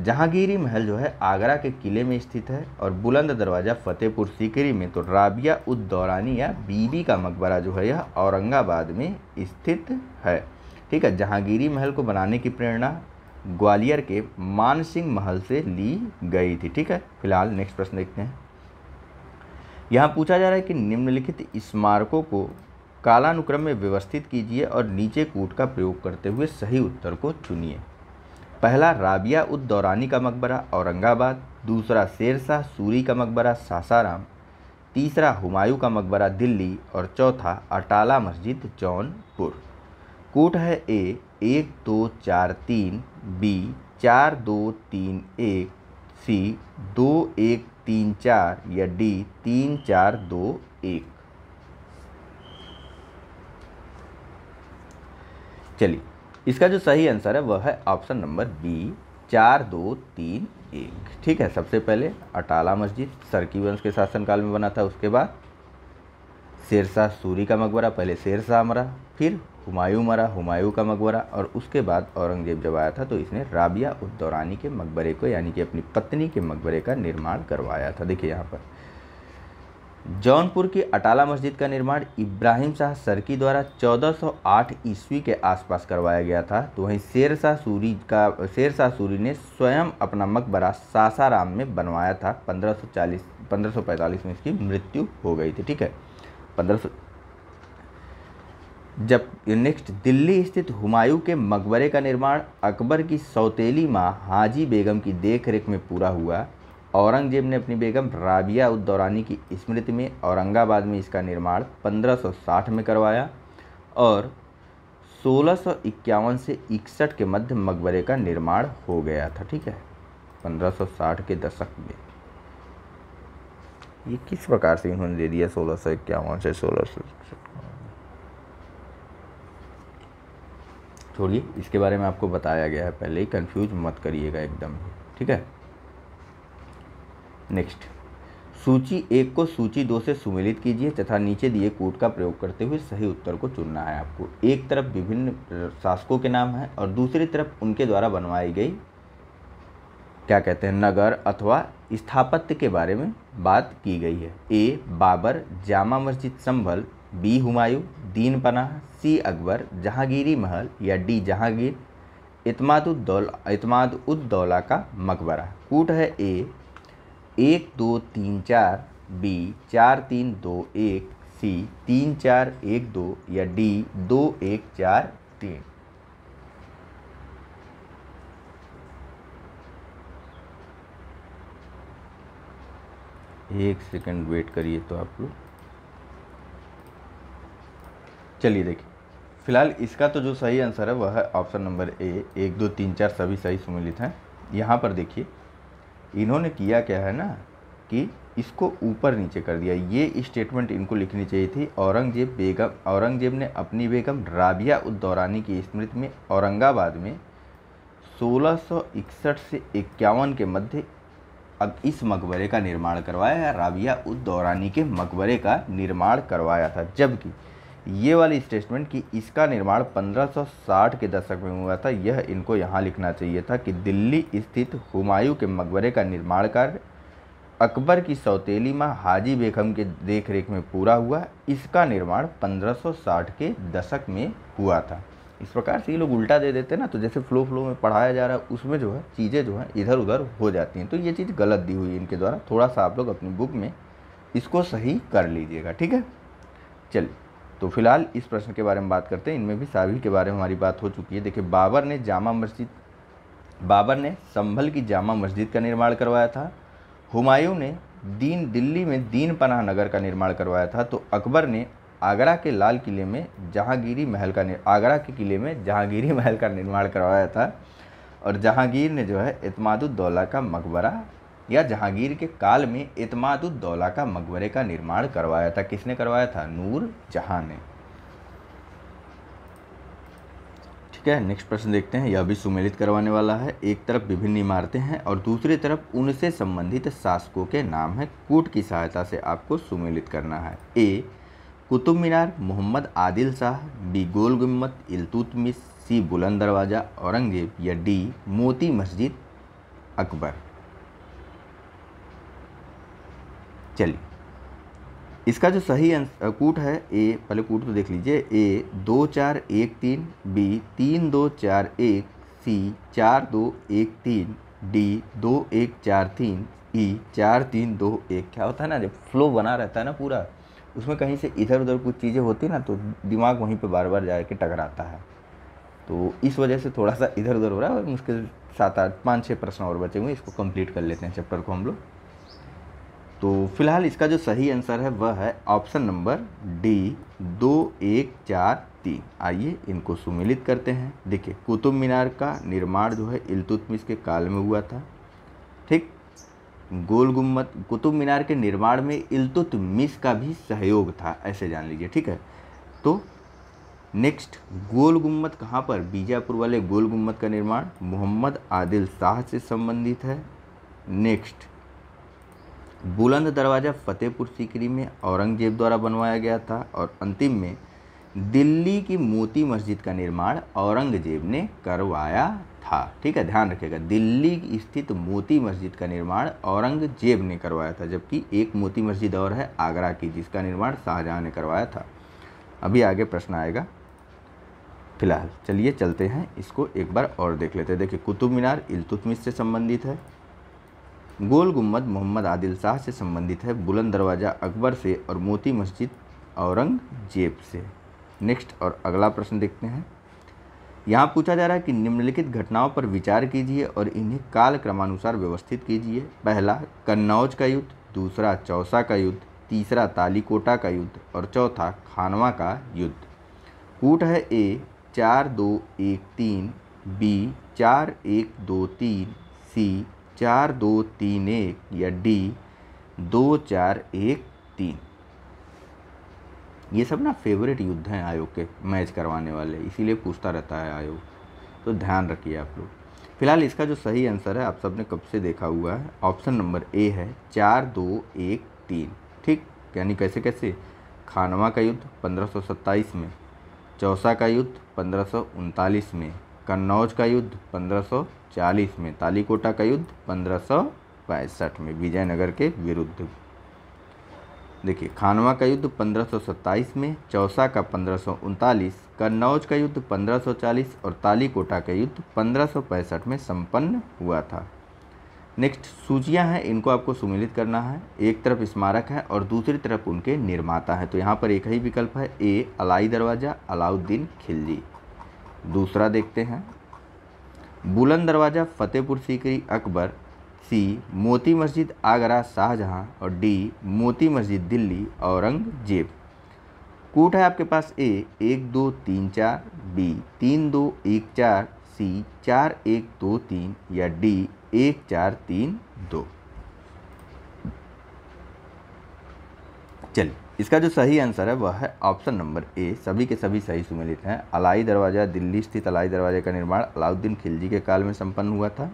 जहांगीरी महल जो है आगरा के किले में स्थित है और बुलंद दरवाज़ा फ़तेहपुर सीकरी में तो राबिया उद दौरानी या बीबी का मकबरा जो है यह औरंगाबाद में स्थित है ठीक है जहांगीरी महल को बनाने की प्रेरणा ग्वालियर के मानसिंह महल से ली गई थी ठीक है फिलहाल नेक्स्ट प्रश्न देखते हैं यहाँ पूछा जा रहा है कि निम्नलिखित स्मारकों को कालानुक्रम में व्यवस्थित कीजिए और नीचे कूट का प्रयोग करते हुए सही उत्तर को चुनिए पहला राबिया उद दौरानी का मकबरा औरंगाबाद दूसरा शेरशाह सूरी का मकबरा सासाराम तीसरा हुमायूं का मकबरा दिल्ली और चौथा अटाला मस्जिद जौनपुर कोट है ए एक दो चार तीन बी चार दो तीन एक सी दो एक तीन चार या डी तीन चार दो एक चलिए इसका जो सही आंसर है वह है ऑप्शन नंबर बी चार दो तीन एक ठीक है सबसे पहले अटाला मस्जिद सरकी वंश के शासनकाल में बना था उसके बाद शेरशाह सूरी का मकबरा पहले शेरशाह मरा फिर हुमायूं मरा हुमायूं का मकबरा और उसके बाद औरंगजेब जब आया था तो इसने राबिया उद्दौरानी के मकबरे को यानी कि अपनी पत्नी के मकबरे का निर्माण करवाया था देखिए यहाँ पर जौनपुर की अटाला मस्जिद का निर्माण इब्राहिम शाह सरकी द्वारा 1408 ईस्वी के आसपास करवाया गया था तो वहीं शेर शाह सूरी का शेर शाह सूरी ने स्वयं अपना मकबरा सासाराम में बनवाया था 1540 1545 में इसकी मृत्यु हो गई थी ठीक है 1500 जब नेक्स्ट दिल्ली स्थित हुमायूं के मकबरे का निर्माण अकबर की सौतेली माँ हाजी बेगम की देख में पूरा हुआ औरंगजेब ने अपनी बेगम राबिया उद्दौरानी की स्मृति में औरंगाबाद में इसका निर्माण 1560 में करवाया और 1651 से इकसठ के मध्य मकबरे का निर्माण हो गया था ठीक है 1560 के दशक में ये किस प्रकार से इन्होंने दे दिया सोलह सौ इक्यावन से सोलह सौ छोड़िए इसके बारे में आपको बताया गया है पहले ही कंफ्यूज मत करिएगा एकदम ठीक है नेक्स्ट सूची एक को सूची दो से सुमेलित कीजिए तथा नीचे दिए कोड का प्रयोग करते हुए सही उत्तर को चुनना है आपको एक तरफ विभिन्न शासकों के नाम हैं और दूसरी तरफ उनके द्वारा बनवाई गई क्या कहते हैं नगर अथवा स्थापत्य के बारे में बात की गई है ए बाबर जामा मस्जिद संभल बी हुमायूं दीन पनाह सी अकबर जहांगीरी महल या डी जहांगीर इतमाद दौला का मकबरा कूट है ए एक दो तीन चार बी चार तीन दो एक सी तीन चार एक दो या डी दो एक चार तीन एक सेकंड वेट करिए तो आप लोग चलिए देखिए फिलहाल इसका तो जो सही आंसर है वह है ऑप्शन नंबर ए एक दो तीन चार सभी सही सम्मिलित हैं यहाँ पर देखिए इन्होंने किया क्या है ना कि इसको ऊपर नीचे कर दिया ये स्टेटमेंट इनको लिखनी चाहिए थी औरंगजेब बेगम औरंगजेब ने अपनी बेगम राबिया उद्दौरानी की स्मृति में औरंगाबाद में 1661 से इक्यावन के मध्य अब इस मकबरे का निर्माण करवाया राबिया उद्दौरानी के मकबरे का निर्माण करवाया था जबकि ये वाली स्टेटमेंट कि इसका निर्माण 1560 के दशक में हुआ था यह इनको यहाँ लिखना चाहिए था कि दिल्ली स्थित हुमायूं के मकबरे का निर्माण कार्य अकबर की सौतेली माँ हाजी बेगम के देखरेख में पूरा हुआ इसका निर्माण 1560 के दशक में हुआ था इस प्रकार से ये लोग उल्टा दे देते हैं ना तो जैसे फ्लो फ्लो में पढ़ाया जा रहा है उसमें जो है चीज़ें जो है इधर उधर हो जाती हैं तो ये चीज़ गलत दी हुई है इनके द्वारा थोड़ा सा आप लोग अपनी बुक में इसको सही कर लीजिएगा ठीक है चलिए तो फिलहाल इस प्रश्न के बारे में बात करते हैं इनमें भी साबिल के बारे में हमारी बात हो चुकी है देखिए बाबर ने जामा मस्जिद बाबर ने संभल की जामा मस्जिद का निर्माण करवाया था हुमायूं ने दीन दिल्ली में दीन पनाह नगर का निर्माण करवाया था तो अकबर ने आगरा के लाल किले में जहांगीरी महल का आगरा के किले में जहांगीरी महल का निर्माण करवाया था और जहांगीर ने जो है इतमादुद्दौला का मकबरा या जहांगीर के काल में इतमादुद्दौला का मकबरे का निर्माण करवाया था किसने करवाया था नूर जहां ने ठीक है नेक्स्ट प्रश्न देखते हैं यह भी सुमेलित करवाने वाला है एक तरफ विभिन्न इमारतें हैं और दूसरी तरफ उनसे संबंधित शासकों के नाम हैं कूट की सहायता से आपको सुमेलित करना है A Qutub Minar Mohammad Adil Shah B Gol Gumbaz Iltutmish C Buland Darwaza Aurangzeb या डी मोती मस्जिद अकबर चलिए इसका जो सही कूट है ए पहले कूट तो देख लीजिए ए दो चार एक तीन बी तीन दो चार एक सी चार दो एक तीन डी दो एक चार तीन ई चार तीन दो एक क्या होता है ना जब फ्लो बना रहता है ना पूरा उसमें कहीं से इधर उधर कुछ चीज़ें होती ना तो दिमाग वहीं पे बार बार जाके टकराता है तो इस वजह से थोड़ा सा इधर उधर हो रहा है और मुश्किल सात आठ पाँच छः प्रश्न और बचे हुए इसको कंप्लीट कर लेते हैं चैप्टर को हम लोग तो फिलहाल इसका जो सही आंसर है वह है ऑप्शन नंबर डी दो एक चार तीन आइए इनको सुमिलित करते हैं देखिए कुतुब मीनार का निर्माण जो है इलतुतमिश के काल में हुआ था ठीक गोल गुम्बद कुतुब मीनार के निर्माण में इल्तुतमिश का भी सहयोग था ऐसे जान लीजिए ठीक है तो नेक्स्ट गोल गुम्बद कहाँ पर बीजापुर वाले गोल गुम्बद का निर्माण मोहम्मद आदिल शाह से संबंधित है नेक्स्ट बुलंद दरवाज़ा फ़तेहपुर सीकरी में औरंगजेब द्वारा बनवाया गया था और अंतिम में दिल्ली की मोती मस्जिद का निर्माण औरंगजेब ने करवाया था ठीक है ध्यान रखिएगा दिल्ली स्थित मोती मस्जिद का निर्माण औरंगजेब ने करवाया था जबकि एक मोती मस्जिद और है आगरा की जिसका निर्माण शाहजहाँ ने करवाया था अभी आगे प्रश्न आएगा फिलहाल चलिए चलते हैं इसको एक बार और देख लेते हैं देखिए कुतुब मीनार इलतुतमिश से संबंधित है गोल गुम्बद मोहम्मद आदिल शाह से संबंधित है बुलंद दरवाज़ा अकबर से और मोती मस्जिद औरंगजेब से नेक्स्ट और अगला प्रश्न देखते हैं यहाँ पूछा जा रहा है कि निम्नलिखित घटनाओं पर विचार कीजिए और इन्हें काल क्रमानुसार व्यवस्थित कीजिए पहला कन्नौज का युद्ध दूसरा चौसा का युद्ध तीसरा तालीकोटा का युद्ध और चौथा खानवा का युद्ध कूट है ए चार दो एक तीन बी चार एक दो तीन सी चार दो तीन एक या डी दो चार एक तीन ये सब ना फेवरेट युद्ध हैं आयोग के मैच करवाने वाले इसीलिए पूछता रहता है आयोग तो ध्यान रखिए आप लोग फिलहाल इसका जो सही आंसर है आप सबने कब से देखा हुआ है ऑप्शन नंबर ए है चार दो एक तीन ठीक यानी कैसे कैसे खानवा का युद्ध सत्ताईस में चौसा का युद्ध पंद्रह में कन्नौज का युद्ध 1540 में तालीकोटा का युद्ध पंद्रह में विजयनगर के विरुद्ध देखिए खानवा का युद्ध 1527 में चौसा का पंद्रह कन्नौज का युद्ध 1540 और तालीकोटा का युद्ध पंद्रह में संपन्न हुआ था नेक्स्ट सूचियाँ हैं इनको आपको सुमिलित करना है एक तरफ स्मारक है और दूसरी तरफ उनके निर्माता है तो यहाँ पर एक ही विकल्प है ए अलाई दरवाज़ा अलाउद्दीन खिलजी दूसरा देखते हैं बुलंद दरवाज़ा फ़तेहपुर सीकरी अकबर सी मोती मस्जिद आगरा शाहजहाँ और डी मोती मस्जिद दिल्ली औरंगजेब कूट है आपके पास ए एक दो तीन चार बी तीन दो एक चार सी चार एक दो तीन या डी एक चार तीन दो चलिए इसका जो सही आंसर है वह है ऑप्शन नंबर ए सभी के सभी सही सुमेलित हैं अलाई दरवाज़ा दिल्ली स्थित अलाई दरवाजे का निर्माण अलाउद्दीन खिलजी के काल में संपन्न हुआ था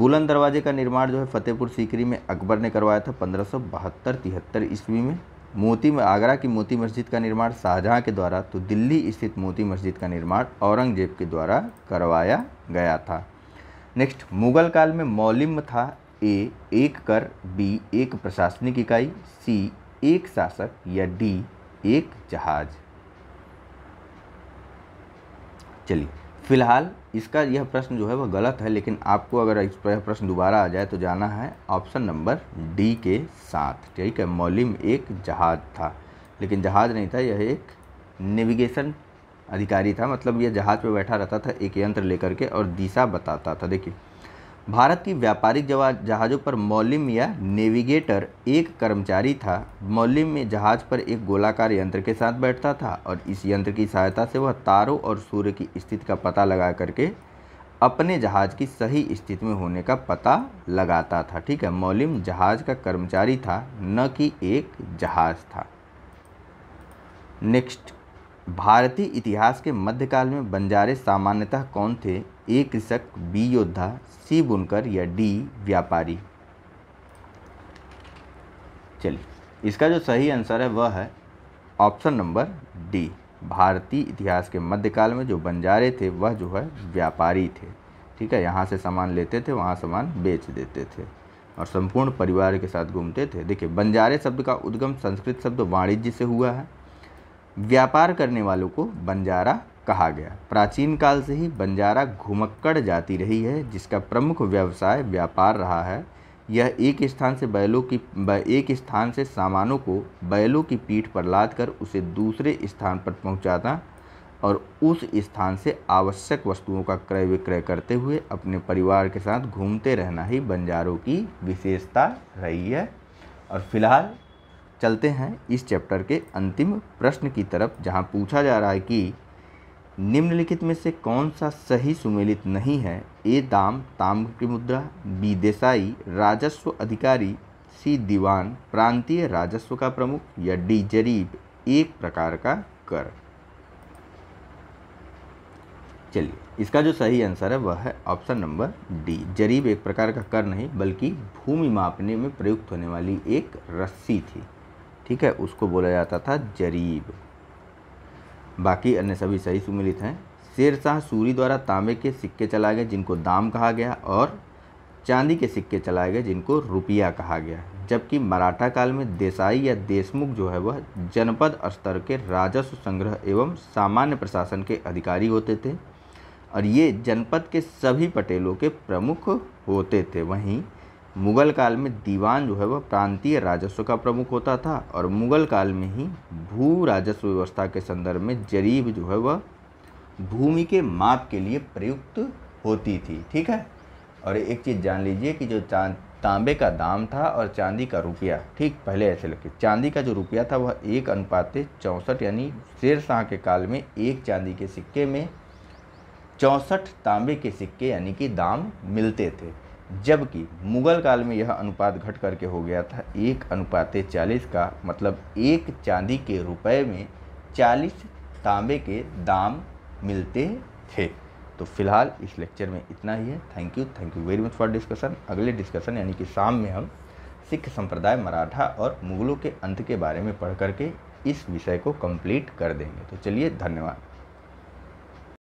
बुलंद दरवाजे का निर्माण जो है फतेहपुर सीकरी में अकबर ने करवाया था पंद्रह सौ बहत्तर तिहत्तर ईस्वी में मोती में आगरा की मोती मस्जिद का निर्माण शाहजहाँ के द्वारा तो दिल्ली स्थित मोती मस्जिद का निर्माण औरंगजेब के द्वारा करवाया गया था नेक्स्ट मुगल काल में मौलिम था ए एक कर बी एक प्रशासनिक इकाई सी एक शासक या डी एक जहाज चलिए फिलहाल इसका यह प्रश्न जो है वह गलत है लेकिन आपको अगर इस पर यह प्रश्न दोबारा आ जाए तो जाना है ऑप्शन नंबर डी के साथ ठीक है मौलिम एक जहाज था लेकिन जहाज नहीं था यह एक नेविगेशन अधिकारी था मतलब यह जहाज़ पर बैठा रहता था एक यंत्र लेकर के और दिशा बताता था देखिए भारत की व्यापारिक जहाज़ों पर मौलिम या नेविगेटर एक कर्मचारी था मौलिम में जहाज़ पर एक गोलाकार यंत्र के साथ बैठता था और इस यंत्र की सहायता से वह तारों और सूर्य की स्थिति का पता लगा करके अपने जहाज़ की सही स्थिति में होने का पता लगाता था ठीक है मौलिम जहाज़ का कर्मचारी था न कि एक जहाज़ था नेक्स्ट भारतीय इतिहास के मध्यकाल में बंजारे सामान्यतः कौन थे ए कृषक बी योद्धा सी बुनकर या डी व्यापारी चलिए इसका जो सही आंसर है वह है ऑप्शन नंबर डी भारतीय इतिहास के मध्यकाल में जो बंजारे थे वह जो है व्यापारी थे ठीक है यहाँ से सामान लेते थे वहाँ सामान बेच देते थे और संपूर्ण परिवार के साथ घूमते थे देखिए बंजारे शब्द का उद्गम संस्कृत शब्द वाणिज्य से हुआ है व्यापार करने वालों को बंजारा कहा गया प्राचीन काल से ही बंजारा घुमक्कड़ जाती रही है जिसका प्रमुख व्यवसाय व्यापार रहा है यह एक स्थान से बैलों की एक स्थान से सामानों को बैलों की पीठ पर लाद कर उसे दूसरे स्थान पर पहुंचाता और उस स्थान से आवश्यक वस्तुओं का क्रय विक्रय करते हुए अपने परिवार के साथ घूमते रहना ही बंजारों की विशेषता रही है और फिलहाल चलते हैं इस चैप्टर के अंतिम प्रश्न की तरफ जहां पूछा जा रहा है कि निम्नलिखित में से कौन सा सही सुमेलित नहीं है ए दाम ताम्र की मुद्रा बी देसाई राजस्व अधिकारी सी दीवान प्रांतीय राजस्व का प्रमुख या डी जरीब एक प्रकार का कर चलिए इसका जो सही आंसर है वह है ऑप्शन नंबर डी जरीब एक प्रकार का कर नहीं बल्कि भूमि मापने में प्रयुक्त होने वाली एक रस्सी थी ठीक है उसको बोला जाता था जरीब बाकी अन्य सभी सही सुमिलित हैं शेरशाह सूरी द्वारा तांबे के सिक्के चलाए गए जिनको दाम कहा गया और चांदी के सिक्के चलाए गए जिनको रुपया कहा गया जबकि मराठा काल में देसाई या देशमुख जो है वह जनपद स्तर के राजस्व संग्रह एवं सामान्य प्रशासन के अधिकारी होते थे और ये जनपद के सभी पटेलों के प्रमुख होते थे वहीं मुगल काल में दीवान जो है वह प्रांतीय राजस्व का प्रमुख होता था और मुगल काल में ही भू राजस्व व्यवस्था के संदर्भ में जरीब जो है वह भूमि के माप के लिए प्रयुक्त होती थी ठीक है और एक चीज़ जान लीजिए कि जो तांबे का दाम था और चांदी का रुपया ठीक पहले ऐसे लगे चांदी का जो रुपया था वह एक अनुपात चौंसठ यानी शेर शाह के काल में एक चांदी के सिक्के में चौंसठ तांबे के सिक्के यानी कि दाम मिलते थे जबकि मुगल काल में यह अनुपात घट करके हो गया था एक अनुपात चालीस का मतलब एक चांदी के रुपए में चालीस तांबे के दाम मिलते थे तो फिलहाल इस लेक्चर में इतना ही है thank you thank you very much for discussion अगले डिस्कशन यानी कि शाम में हम सिख संप्रदाय मराठा और मुगलों के अंत के बारे में पढ़ करके इस विषय को कंप्लीट कर देंगे तो चलिए धन्यवाद